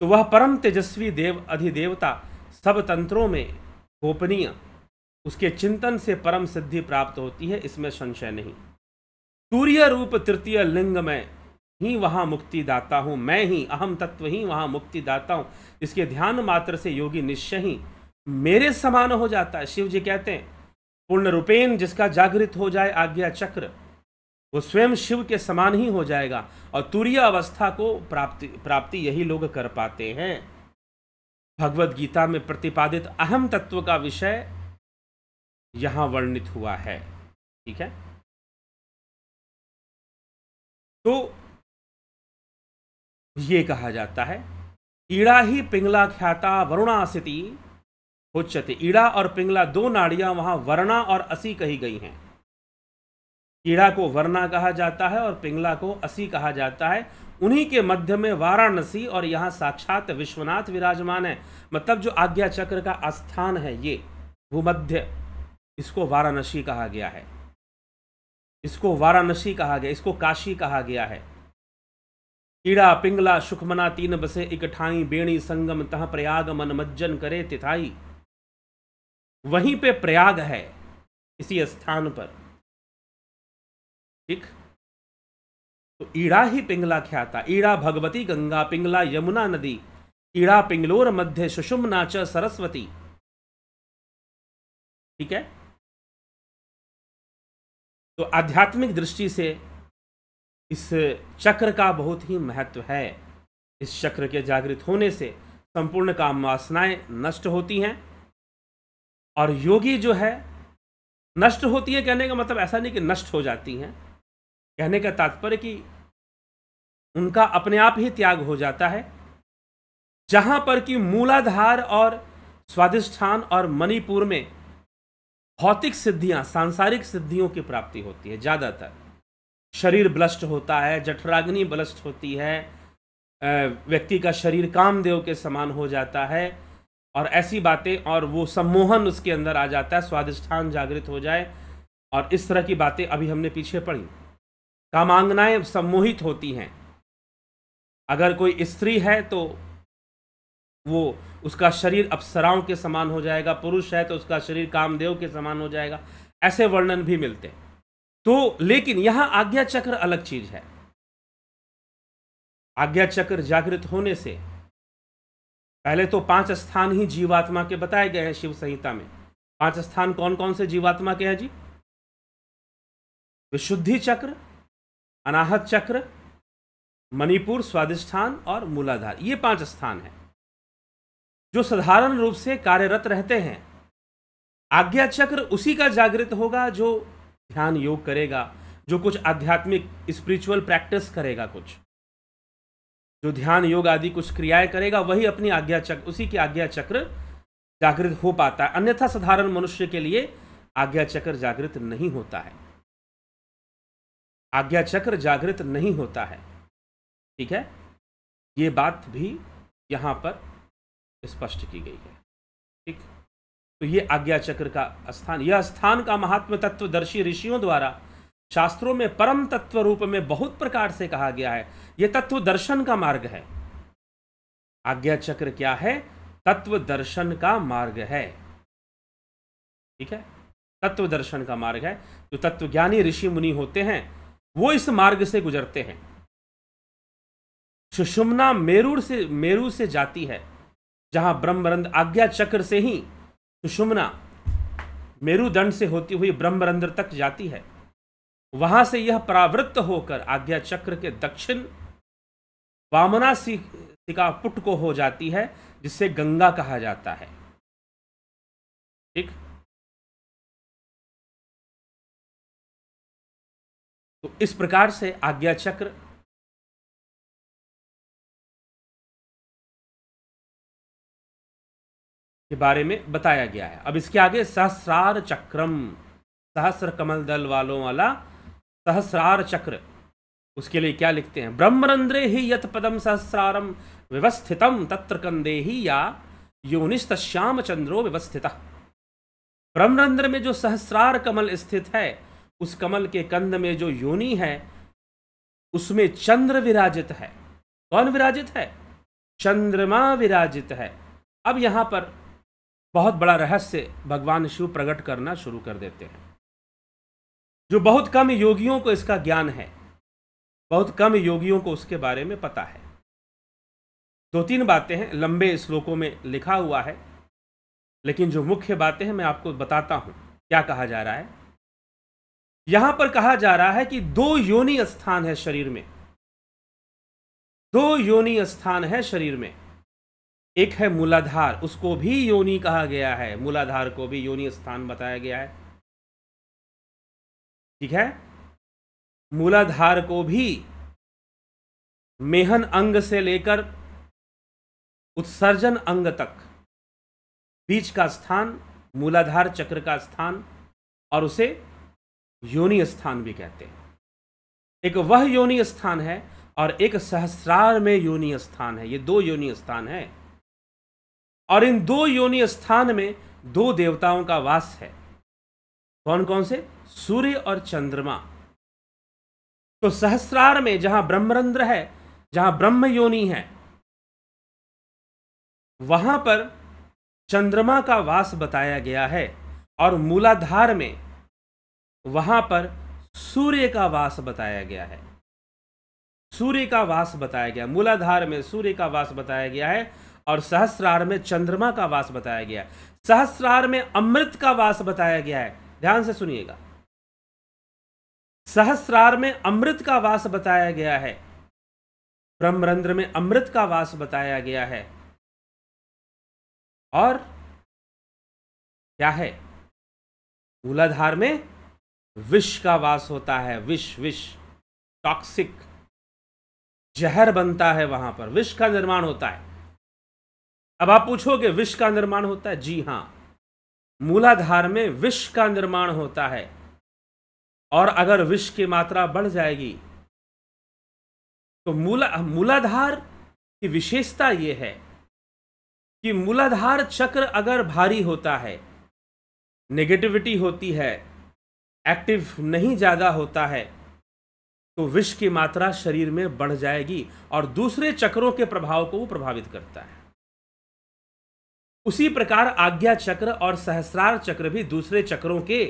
तो वह परम तेजस्वी देव अधिदेवता सब तंत्रों में गोपनीय उसके चिंतन से परम सिद्धि प्राप्त होती है इसमें संशय नहीं सूर्य रूप तृतीय लिंग में ही वहां मुक्ति दाता हूं मैं ही अहम तत्व ही वहां मुक्ति दाता हूं इसके ध्यान मात्र से योगी निश्चय ही मेरे समान हो जाता है शिव जी कहते हैं पूर्ण रूपेण जिसका जागृत हो जाए आज्ञा चक्र वो स्वयं शिव के समान ही हो जाएगा और तूर्य अवस्था को प्राप्ति प्राप्ति यही लोग कर पाते हैं भगवत गीता में प्रतिपादित अहम तत्व का विषय यहाँ वर्णित हुआ है ठीक है तो ये कहा जाता है ईड़ा ही पिंगला ख्याता वरुणासिति होते ईड़ा और पिंगला दो नाड़ियां वहां वर्णा और असी कही गई हैं ईड़ा को वर्णा कहा जाता है और पिंगला को असी कहा जाता है उन्हीं के मध्य में वाराणसी और यहां साक्षात विश्वनाथ विराजमान है मतलब जो आज्ञा चक्र का स्थान है ये भूमध्य इसको वाराणसी कहा गया है इसको वाराणसी कहा गया इसको काशी कहा गया है कीड़ा पिंगला सुखमना तीन बसे इकठाई बेणी संगम तह प्रयाग मन मज्जन करे तिथाई वहीं पे प्रयाग है इसी स्थान पर ठीक तो ईड़ा ही पिंगला ख्याता ईड़ा भगवती गंगा पिंगला यमुना नदी ईड़ा पिंगलोर मध्य च सरस्वती ठीक है तो आध्यात्मिक दृष्टि से इस चक्र का बहुत ही महत्व है इस चक्र के जागृत होने से संपूर्ण काम वासनाएँ नष्ट होती हैं और योगी जो है नष्ट होती है कहने का मतलब ऐसा नहीं कि नष्ट हो जाती हैं कहने का तात्पर्य कि उनका अपने आप ही त्याग हो जाता है जहाँ पर कि मूलाधार और स्वादिष्ठान और मणिपुर में भौतिक सिद्धियां सांसारिक सिद्धियों की प्राप्ति होती है ज़्यादातर शरीर ब्लस्ट होता है जठराग्नि ब्लस्ट होती है व्यक्ति का शरीर कामदेव के समान हो जाता है और ऐसी बातें और वो सम्मोहन उसके अंदर आ जाता है स्वादिष्ठान जागृत हो जाए और इस तरह की बातें अभी हमने पीछे पढ़ी कामांगनाएं सम्मोहित होती हैं अगर कोई स्त्री है तो वो उसका शरीर अप्सराओं के समान हो जाएगा पुरुष है तो उसका शरीर कामदेव के समान हो जाएगा ऐसे वर्णन भी मिलते हैं तो लेकिन यहां आज्ञा चक्र अलग चीज है आज्ञा चक्र जागृत होने से पहले तो पांच स्थान ही जीवात्मा के बताए गए हैं शिव संहिता में पांच स्थान कौन कौन से जीवात्मा के हैं जी विशुद्धि चक्र अनाहत चक्र मणिपुर स्वादिष्ठान और मूलाधार ये पांच स्थान है जो साधारण रूप से कार्यरत रहते हैं आज्ञा चक्र उसी का जागृत होगा जो ध्यान योग करेगा जो कुछ आध्यात्मिक स्पिरिचुअल प्रैक्टिस करेगा कुछ जो ध्यान योग आदि कुछ क्रियाएं करेगा वही अपनी आज्ञा चक्र उसी की आज्ञा चक्र जागृत हो पाता है अन्यथा साधारण मनुष्य के लिए आज्ञा चक्र जागृत नहीं होता है आज्ञा चक्र जागृत नहीं होता है ठीक है ये बात भी यहां पर स्पष्ट की गई है ठीक तो ये आज्ञा चक्र का स्थान यह स्थान का महात्म तत्वदर्शी ऋषियों द्वारा शास्त्रों में परम तत्व रूप में बहुत प्रकार से कहा गया है यह तत्व दर्शन का मार्ग है आज्ञा चक्र क्या है तत्व दर्शन का मार्ग है ठीक है तत्व दर्शन का मार्ग है जो तत्व ज्ञानी ऋषि मुनि होते हैं वो इस मार्ग से गुजरते हैं सुषुमना मेरू से मेरू से जाती है जहां ब्रह्मरंध आज्ञा चक्र से ही सुषुमना मेरुदंड से होती हुई ब्रह्मरंध्र तक जाती है वहां से यह प्रावृत्त होकर आज्ञा चक्र के दक्षिण वामना सिका पुट को हो जाती है जिसे गंगा कहा जाता है ठीक तो इस प्रकार से आज्ञा चक्र के बारे में बताया गया है अब इसके आगे सहस्रार चक्रम सहस्र कमल दल वालों वाला सहस्रार चक्र उसके लिए क्या लिखते हैं ब्रह्मरंद्रे ही यत पदम सहस्रारम व्यवस्थितम तत्र कंदे ही या योनिस्त श्याम चंद्रो व्यवस्थित ब्रह्मरंद्र में जो सहस्रार कमल स्थित है उस कमल के कंध में जो योनि है उसमें चंद्र विराजित है कौन विराजित है चंद्रमा विराजित है अब यहां पर बहुत बड़ा रहस्य भगवान शिव प्रकट करना शुरू कर देते हैं जो बहुत कम योगियों को इसका ज्ञान है बहुत कम योगियों को उसके बारे में पता है दो तीन बातें हैं लंबे श्लोकों में लिखा हुआ है लेकिन जो मुख्य बातें हैं मैं आपको बताता हूं क्या कहा जा रहा है यहां पर कहा जा रहा है कि दो योनि स्थान है शरीर में दो योनि स्थान है शरीर में एक है मूलाधार उसको भी योनि कहा गया है मूलाधार को भी योनि स्थान बताया गया है ठीक है मूलाधार को भी मेहन अंग से लेकर उत्सर्जन अंग तक बीच का स्थान मूलाधार चक्र का स्थान और उसे योनि स्थान भी कहते हैं एक वह योनि स्थान है और एक सहस्रार में योनि स्थान है ये दो योनि स्थान है और इन दो योनि स्थान में दो देवताओं का वास है कौन कौन से सूर्य और चंद्रमा तो सहस्रार में जहां ब्रह्मरंध्र है जहां ब्रह्म योनि है वहां पर चंद्रमा का वास बताया गया है और मूलाधार में वहां पर सूर्य का वास बताया गया है सूर्य का वास बताया गया मूलाधार में सूर्य का वास बताया गया है और सहस्रार में चंद्रमा का वास बताया गया है सहस्रार में अमृत का वास बताया गया है ध्यान से सुनिएगा सहस्रार में अमृत का वास बताया गया है ब्रह्मरंध्र में अमृत का वास बताया गया है और क्या है मूलाधार में विष का वास होता है विष विष टॉक्सिक जहर बनता है वहां पर विष का निर्माण होता है अब आप पूछोगे विश्व का निर्माण होता है जी हां मूलाधार में विष का निर्माण होता है और अगर विष की मात्रा बढ़ जाएगी तो मूला मूलाधार की विशेषता यह है कि मूलाधार चक्र अगर भारी होता है नेगेटिविटी होती है एक्टिव नहीं ज़्यादा होता है तो विष की मात्रा शरीर में बढ़ जाएगी और दूसरे चक्रों के प्रभाव को वो प्रभावित करता है उसी प्रकार आज्ञा चक्र और सहस्रार चक्र भी दूसरे चक्रों के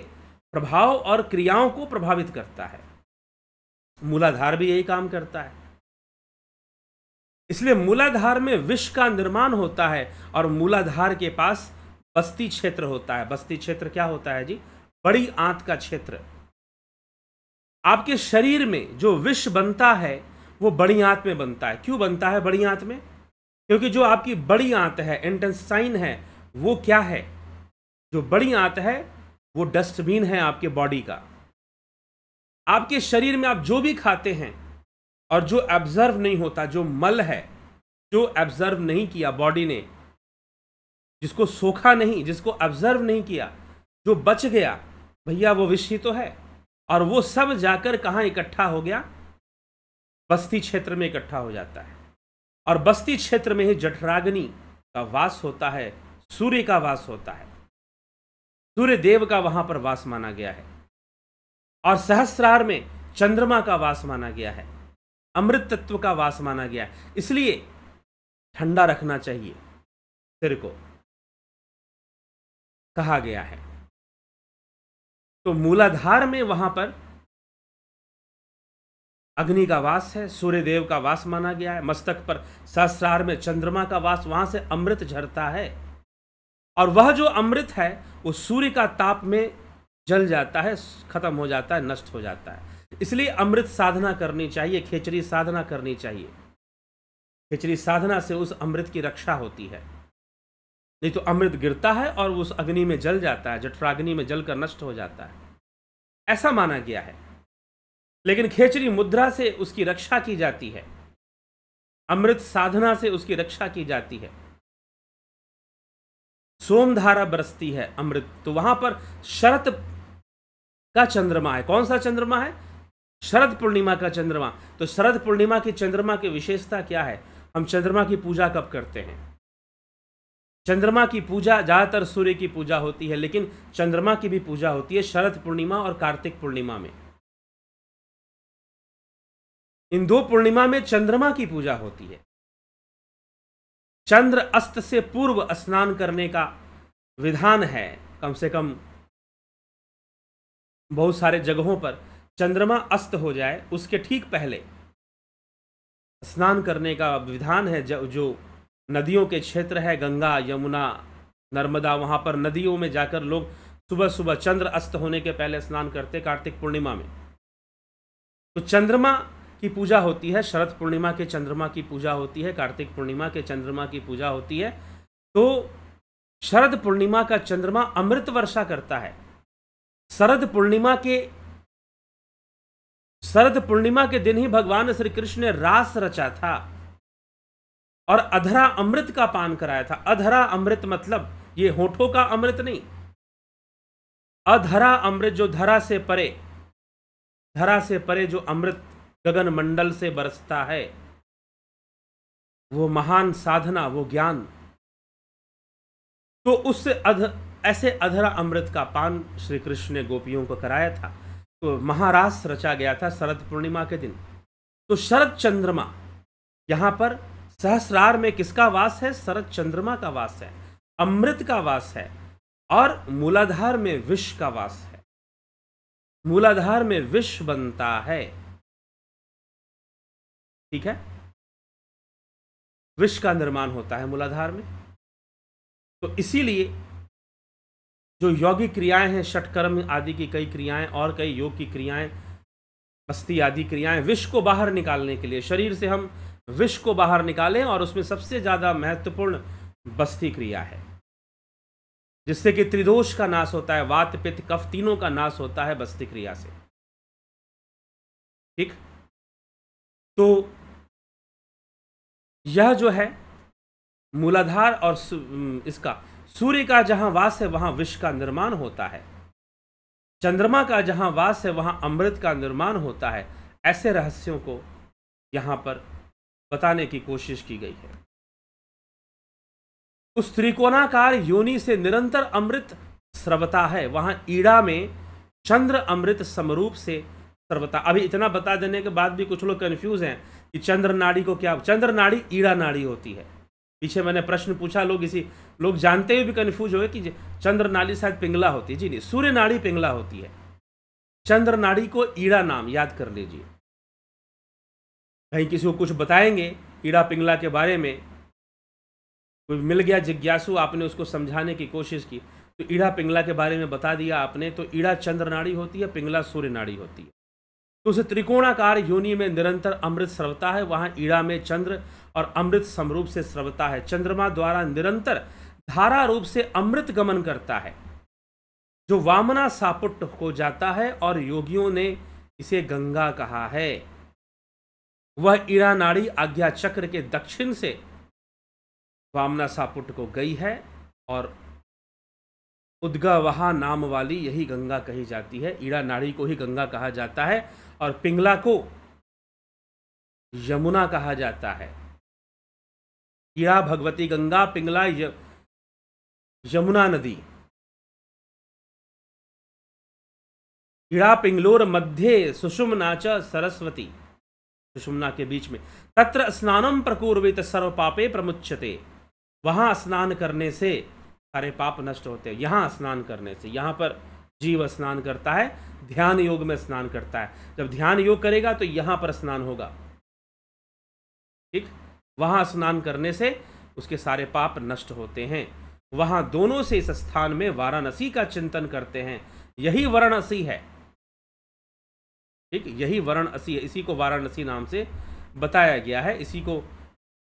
प्रभाव और क्रियाओं को प्रभावित करता है मूलाधार भी यही काम करता है इसलिए मूलाधार में विष का निर्माण होता है और मूलाधार के पास बस्ती क्षेत्र होता है बस्ती क्षेत्र क्या होता है जी बड़ी आंत का क्षेत्र आपके शरीर में जो विष बनता है वो बड़ी आंत में बनता है क्यों बनता है बड़ी आंत में क्योंकि जो आपकी बड़ी आंत है इंटेंसाइन है वो क्या है जो बड़ी आंत है वो डस्टबिन है आपके बॉडी का आपके शरीर में आप जो भी खाते हैं और जो एब्जर्व नहीं होता जो मल है जो एब्जर्व नहीं किया बॉडी ने जिसको सोखा नहीं जिसको एब्जर्व नहीं किया जो बच गया भैया वो विषय तो है और वो सब जाकर कहाँ इकट्ठा हो गया बस्ती क्षेत्र में इकट्ठा हो जाता है और बस्ती क्षेत्र में ही जठराग्नि का वास होता है सूर्य का वास होता है सूर्य देव का वहां पर वास माना गया है और सहस्रार में चंद्रमा का वास माना गया है अमृत तत्व का वास माना गया है इसलिए ठंडा रखना चाहिए सिर को कहा गया है तो मूलाधार में वहां पर अग्नि का वास है सूर्य देव का वास माना गया है मस्तक पर सहस्रार में चंद्रमा का वास वहां से अमृत झरता है और वह जो अमृत है वो सूर्य का ताप में जल जाता है खत्म हो जाता है नष्ट हो जाता है इसलिए अमृत साधना करनी चाहिए खेचरी साधना करनी चाहिए खेचरी साधना से उस अमृत की रक्षा होती है नहीं तो अमृत गिरता है और उस अग्नि में जल जाता है जठराग्नि में जल कर नष्ट हो जाता है ऐसा माना गया है लेकिन खेचरी मुद्रा से उसकी रक्षा की जाती है अमृत साधना से उसकी रक्षा की जाती है सोमधारा बरसती है अमृत तो वहां पर शरत का चंद्रमा है कौन सा चंद्रमा है शरद पूर्णिमा का चंद्रमा तो शरद पूर्णिमा की चंद्रमा की विशेषता क्या है हम चंद्रमा की पूजा कब करते हैं चंद्रमा की पूजा ज़्यादातर सूर्य की पूजा होती है लेकिन चंद्रमा की भी पूजा होती है शरद पूर्णिमा और कार्तिक पूर्णिमा में हिंदू पूर्णिमा में चंद्रमा की पूजा होती है चंद्र अस्त से पूर्व स्नान करने का विधान है कम से कम बहुत सारे जगहों पर चंद्रमा अस्त हो जाए उसके ठीक पहले स्नान करने का विधान है जो नदियों के क्षेत्र है गंगा यमुना नर्मदा वहाँ पर नदियों में जाकर लोग सुबह सुबह चंद्र अस्त होने के पहले स्नान करते कार्तिक पूर्णिमा में तो चंद्रमा की पूजा होती है शरद पूर्णिमा के चंद्रमा की पूजा होती है कार्तिक पूर्णिमा के चंद्रमा की पूजा होती है तो शरद पूर्णिमा का चंद्रमा अमृत वर्षा करता है शरद पूर्णिमा के शरद पूर्णिमा के दिन ही भगवान श्री कृष्ण ने रास रचा था और अधरा अमृत का पान कराया था अधरा अमृत मतलब ये होठों का अमृत नहीं अधरा अमृत जो धरा से परे धरा से परे जो अमृत गगन मंडल से बरसता है वो महान साधना वो ज्ञान तो उससे अध ऐसे अधरा अमृत का पान श्री कृष्ण ने गोपियों को कराया था तो महारास रचा गया था शरद पूर्णिमा के दिन तो शरद चंद्रमा यहाँ पर सहस्रार में किसका वास है शरद चंद्रमा का वास है अमृत का वास है और मूलाधार में विश्व का वास है मूलाधार में विश्व बनता है ठीक है विश्व का निर्माण होता है मूलाधार में तो इसीलिए जो यौगिक क्रियाएं हैं षटकर्म आदि की कई क्रियाएं और कई योग की क्रियाएं बस्ती आदि क्रियाएं विश्व को बाहर निकालने के लिए शरीर से हम विश्व को बाहर निकालें और उसमें सबसे ज़्यादा महत्वपूर्ण बस्ती क्रिया है जिससे कि त्रिदोष का नाश होता है वात पित्त कफ तीनों का नाश होता है बस्ती क्रिया से ठीक तो यह जो है मूलाधार और इसका सूर्य का जहां वास है वहां विश्व का निर्माण होता है चंद्रमा का जहां वास है वहां अमृत का निर्माण होता है ऐसे रहस्यों को यहां पर बताने की कोशिश की गई है उस त्रिकोणाकार योनि से निरंतर अमृत स्रवता है वहां ईड़ा में चंद्र अमृत समरूप से बता अभी इतना बता देने के बाद भी कुछ लोग कन्फ्यूज़ हैं कि चंद्र नाड़ी को क्या चंद्र नाड़ी ईड़ा नाड़ी होती है पीछे मैंने प्रश्न पूछा लोग इसी लोग जानते हुए भी कन्फ्यूज हुए कि चंद्र नाड़ी शायद पिंगला होती है जी नहीं सूर्य नाड़ी पिंगला होती है चंद्र नाड़ी को ईड़ा नाम याद कर लीजिए कहीं किसी को कुछ बताएंगे ईड़ा पिंगला के बारे में कोई मिल गया जिज्ञासु आपने उसको समझाने की कोशिश की तो ईड़ा पिंगला के बारे में बता दिया आपने तो ईड़ा चंद्र नाड़ी होती है पिंगला सूर्य नाड़ी होती है तो उसे त्रिकोणाकार योनि में निरंतर अमृत स्रवता है वहाँ ईड़ा में चंद्र और अमृत समरूप से स्रवता है चंद्रमा द्वारा निरंतर धारा रूप से अमृत गमन करता है जो वामना सापुट हो जाता है और योगियों ने इसे गंगा कहा है वह ईड़ा नाड़ी आज्ञा चक्र के दक्षिण से वामना सापुट को गई है और उद्गावहा नाम वाली यही गंगा कही जाती है ईड़ा नाड़ी को ही गंगा कहा जाता है और पिंगला को यमुना कहा जाता है कीड़ा भगवती गंगा पिंगला यमुना नदी कीड़ा पिंगलोर मध्य सुषुमना च सरस्वती सुषुमना के बीच में तत्र स्नानम प्रकूर्वित सर्व पापे प्रमुच्यते वहां स्नान करने से सारे पाप नष्ट होते हैं यहां स्नान करने से यहां पर जीव स्नान करता है ध्यान योग में स्नान करता है जब ध्यान योग करेगा तो यहां पर स्नान होगा ठीक वहां स्नान करने से उसके सारे पाप नष्ट होते हैं वहां दोनों से इस स्थान में वाराणसी का चिंतन करते हैं यही वाराणसी है ठीक यही वाराणसी है इसी को वाराणसी नाम से बताया गया है इसी को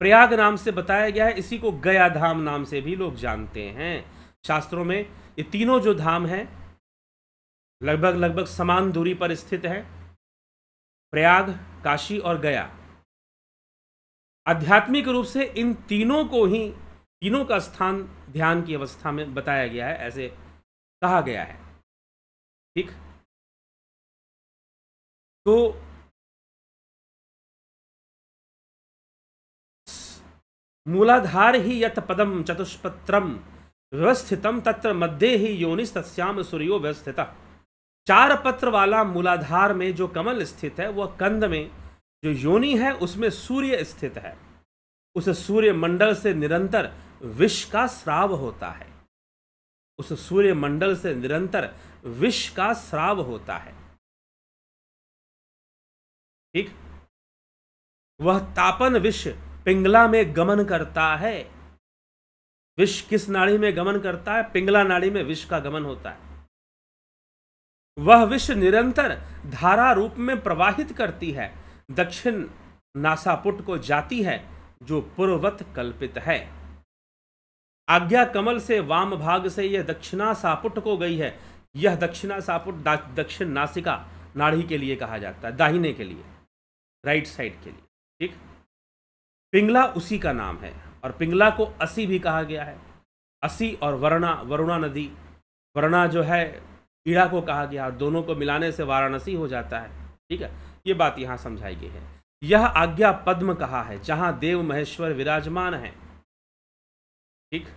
प्रयाग नाम से बताया गया है इसी को गया धाम नाम से भी लोग जानते हैं शास्त्रों में ये तीनों जो धाम हैं लगभग लगभग समान दूरी पर स्थित है प्रयाग काशी और गया आध्यात्मिक रूप से इन तीनों को ही तीनों का स्थान ध्यान की अवस्था में बताया गया है ऐसे कहा गया है ठीक तो मूलाधार ही यत पदम चतुष्पत्रम व्यवस्थितम तत्र मध्य ही योनिस्तस्याम सूर्यो व्यवस्थिता चार पत्र वाला मूलाधार में जो कमल स्थित है वह कंद में जो योनि है उसमें सूर्य स्थित है उस सूर्य मंडल से निरंतर विष का श्राव होता है उस सूर्य मंडल से निरंतर विष का श्राव होता है ठीक वह तापन विष पिंगला में गमन करता है विष किस नाड़ी में गमन करता है पिंगला नाड़ी में विष का गमन होता है वह विश्व निरंतर धारा रूप में प्रवाहित करती है दक्षिण नासापुट को जाती है जो पूर्ववत कल्पित है आज्ञा कमल से वाम भाग से यह दक्षिणा सापुट को गई है यह दक्षिणा सापुट दक्षिण नासिका नाड़ी के लिए कहा जाता है दाहिने के लिए राइट साइड के लिए ठीक पिंगला उसी का नाम है और पिंगला को असी भी कहा गया है असी और वरुणा वरुणा नदी वरुणा जो है पीड़ा को कहा गया और दोनों को मिलाने से वाराणसी हो जाता है ठीक है ये बात यहाँ समझाई गई है यह आज्ञा पद्म कहा है जहाँ देव महेश्वर विराजमान है ठीक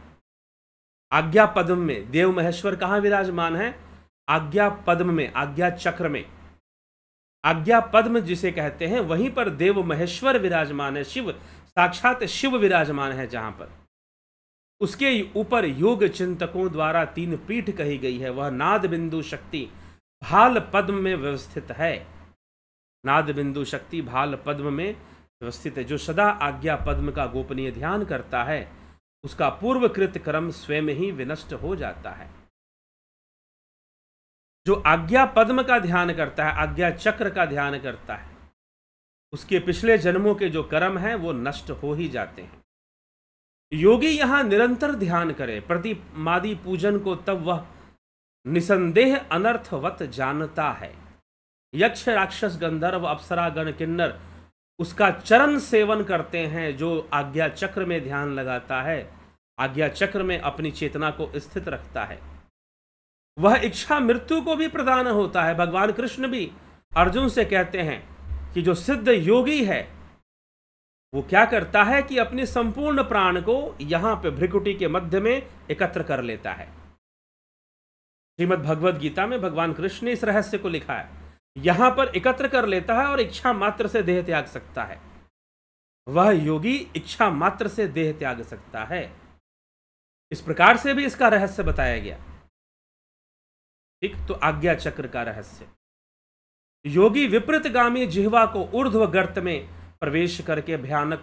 आज्ञा पद्म में देव महेश्वर कहाँ विराजमान है आज्ञा पद्म में आज्ञा चक्र में आज्ञा पद्म जिसे कहते हैं वहीं पर देव महेश्वर विराजमान है शिव साक्षात शिव विराजमान है जहां पर उसके ऊपर योग चिंतकों द्वारा तीन पीठ कही गई है वह नाद बिंदु शक्ति भाल पद्म में व्यवस्थित है नाद बिंदु शक्ति भाल पद्म में व्यवस्थित है जो सदा आज्ञा पद्म का गोपनीय ध्यान करता है उसका पूर्वकृत क्रम स्वयं ही विनष्ट हो जाता है जो आज्ञा पद्म का ध्यान करता है आज्ञा चक्र का ध्यान करता है उसके पिछले जन्मों के जो कर्म हैं वो नष्ट हो ही जाते हैं योगी यहां निरंतर ध्यान करे प्रतिमादि पूजन को तब वह निसंदेह अनर्थवत जानता है यक्ष राक्षस गंधर्व अप्सरा गण किन्नर उसका चरण सेवन करते हैं जो आज्ञा चक्र में ध्यान लगाता है आज्ञा चक्र में अपनी चेतना को स्थित रखता है वह इच्छा मृत्यु को भी प्रदान होता है भगवान कृष्ण भी अर्जुन से कहते हैं कि जो सिद्ध योगी है वो क्या करता है कि अपने संपूर्ण प्राण को यहाँ पे भ्रिकुटी के मध्य में एकत्र कर लेता है श्रीमद भगवद गीता में भगवान कृष्ण ने इस रहस्य को लिखा है यहाँ पर एकत्र कर लेता है और इच्छा मात्र से देह त्याग सकता है वह योगी इच्छा मात्र से देह त्याग सकता है इस प्रकार से भी इसका रहस्य बताया गया ठीक तो आज्ञा चक्र का रहस्य योगी विपरीत गामी जिहवा को ऊर्ध्व गर्त में प्रवेश करके भयानक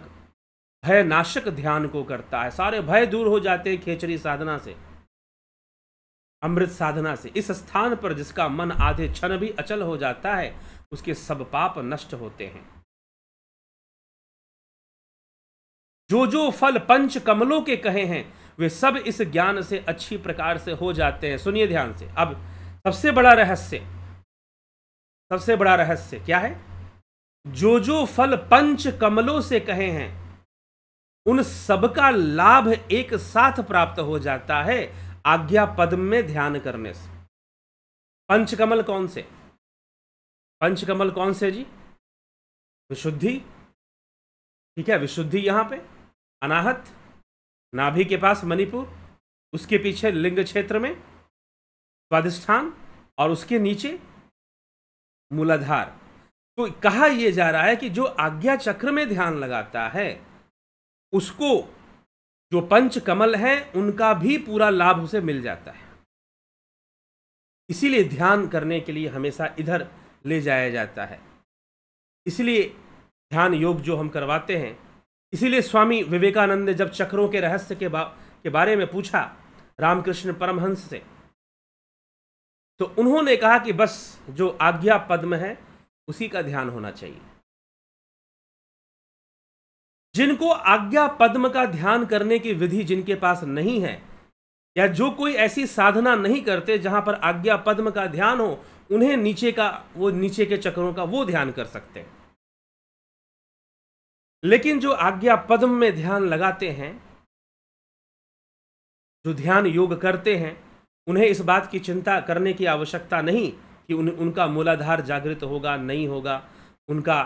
भय नाशक ध्यान को करता है सारे भय दूर हो जाते हैं खेचरी साधना से अमृत साधना से इस स्थान पर जिसका मन आधे क्षण भी अचल हो जाता है उसके सब पाप नष्ट होते हैं जो जो फल पंच कमलों के कहे हैं वे सब इस ज्ञान से अच्छी प्रकार से हो जाते हैं सुनिए ध्यान से अब सबसे बड़ा रहस्य सबसे बड़ा रहस्य क्या है जो जो फल पंच कमलों से कहे हैं उन सबका लाभ एक साथ प्राप्त हो जाता है आज्ञा पद में ध्यान करने से पंचकमल कौन से पंचकमल कौन से जी विशुद्धि ठीक है विशुद्धि यहां पे अनाहत नाभि के पास मणिपुर उसके पीछे लिंग क्षेत्र में स्वाधिष्ठान और उसके नीचे मूलाधार तो कहा यह जा रहा है कि जो आज्ञा चक्र में ध्यान लगाता है उसको जो पंच कमल है उनका भी पूरा लाभ उसे मिल जाता है इसीलिए ध्यान करने के लिए हमेशा इधर ले जाया जाता है इसलिए ध्यान योग जो हम करवाते हैं इसीलिए स्वामी विवेकानंद ने जब चक्रों के रहस्य के, बा, के बारे में पूछा रामकृष्ण परमहंस से तो उन्होंने कहा कि बस जो आज्ञा पद्म है उसी का ध्यान होना चाहिए जिनको आज्ञा पद्म का ध्यान करने की विधि जिनके पास नहीं है या जो कोई ऐसी साधना नहीं करते जहां पर आज्ञा पद्म का ध्यान हो उन्हें नीचे का वो नीचे के चक्रों का वो ध्यान कर सकते हैं लेकिन जो आज्ञा पद्म में ध्यान लगाते हैं जो ध्यान योग करते हैं उन्हें इस बात की चिंता करने की आवश्यकता नहीं कि उन उनका मूलाधार जागृत होगा नहीं होगा उनका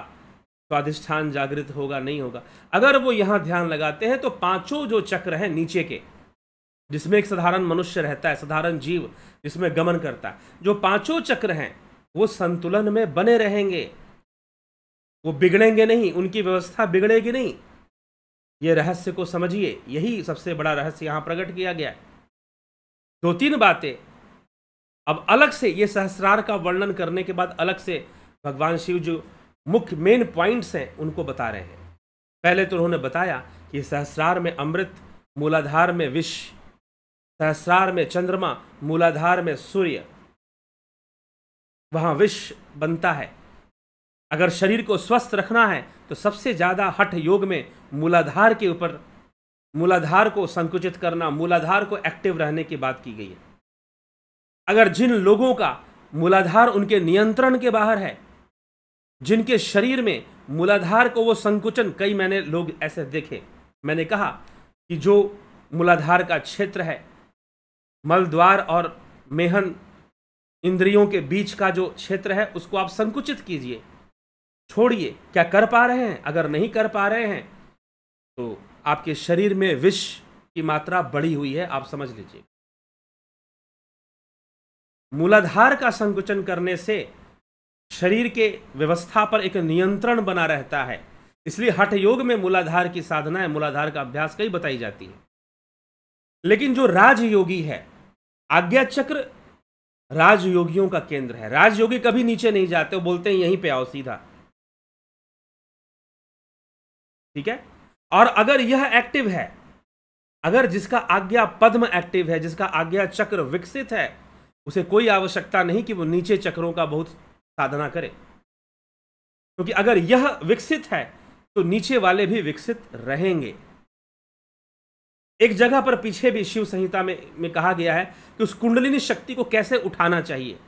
स्वाधिष्ठान जागृत होगा नहीं होगा अगर वो यहाँ ध्यान लगाते हैं तो पांचों जो चक्र हैं नीचे के जिसमें एक साधारण मनुष्य रहता है साधारण जीव जिसमें गमन करता है जो पांचों चक्र हैं वो संतुलन में बने रहेंगे वो बिगड़ेंगे नहीं उनकी व्यवस्था बिगड़ेगी नहीं ये रहस्य को समझिए यही सबसे बड़ा रहस्य यहाँ प्रकट किया गया है दो तीन बातें अब अलग से ये सहस्रार का वर्णन करने के बाद अलग से भगवान शिव जो मुख्य मेन पॉइंट्स हैं उनको बता रहे हैं पहले तो उन्होंने बताया कि सहस्रार में अमृत मूलाधार में विष सहस्रार में चंद्रमा मूलाधार में सूर्य वहाँ विष बनता है अगर शरीर को स्वस्थ रखना है तो सबसे ज़्यादा हठ योग में मूलाधार के ऊपर मूलाधार को संकुचित करना मूलाधार को एक्टिव रहने की बात की गई है अगर जिन लोगों का मूलाधार उनके नियंत्रण के बाहर है जिनके शरीर में मूलाधार को वो संकुचन कई मैंने लोग ऐसे देखे मैंने कहा कि जो मूलाधार का क्षेत्र है मलद्वार और मेहन इंद्रियों के बीच का जो क्षेत्र है उसको आप संकुचित कीजिए छोड़िए क्या कर पा रहे हैं अगर नहीं कर पा रहे हैं तो आपके शरीर में विष की मात्रा बढ़ी हुई है आप समझ लीजिए मूलाधार का संकुचन करने से शरीर के व्यवस्था पर एक नियंत्रण बना रहता है इसलिए हठ योग में मूलाधार की साधना है मूलाधार का अभ्यास कई बताई जाती है लेकिन जो राजयोगी है आज्ञा चक्र राजयोगियों का केंद्र है राजयोगी कभी नीचे नहीं जाते वो बोलते हैं यहीं पे आओ सीधा ठीक है और अगर यह एक्टिव है अगर जिसका आज्ञा पद्म एक्टिव है जिसका आज्ञा चक्र विकसित है उसे कोई आवश्यकता नहीं कि वो नीचे चक्रों का बहुत साधना करे क्योंकि तो अगर यह विकसित है तो नीचे वाले भी विकसित रहेंगे एक जगह पर पीछे भी शिव संहिता में में कहा गया है कि उस कुंडलिनी शक्ति को कैसे उठाना चाहिए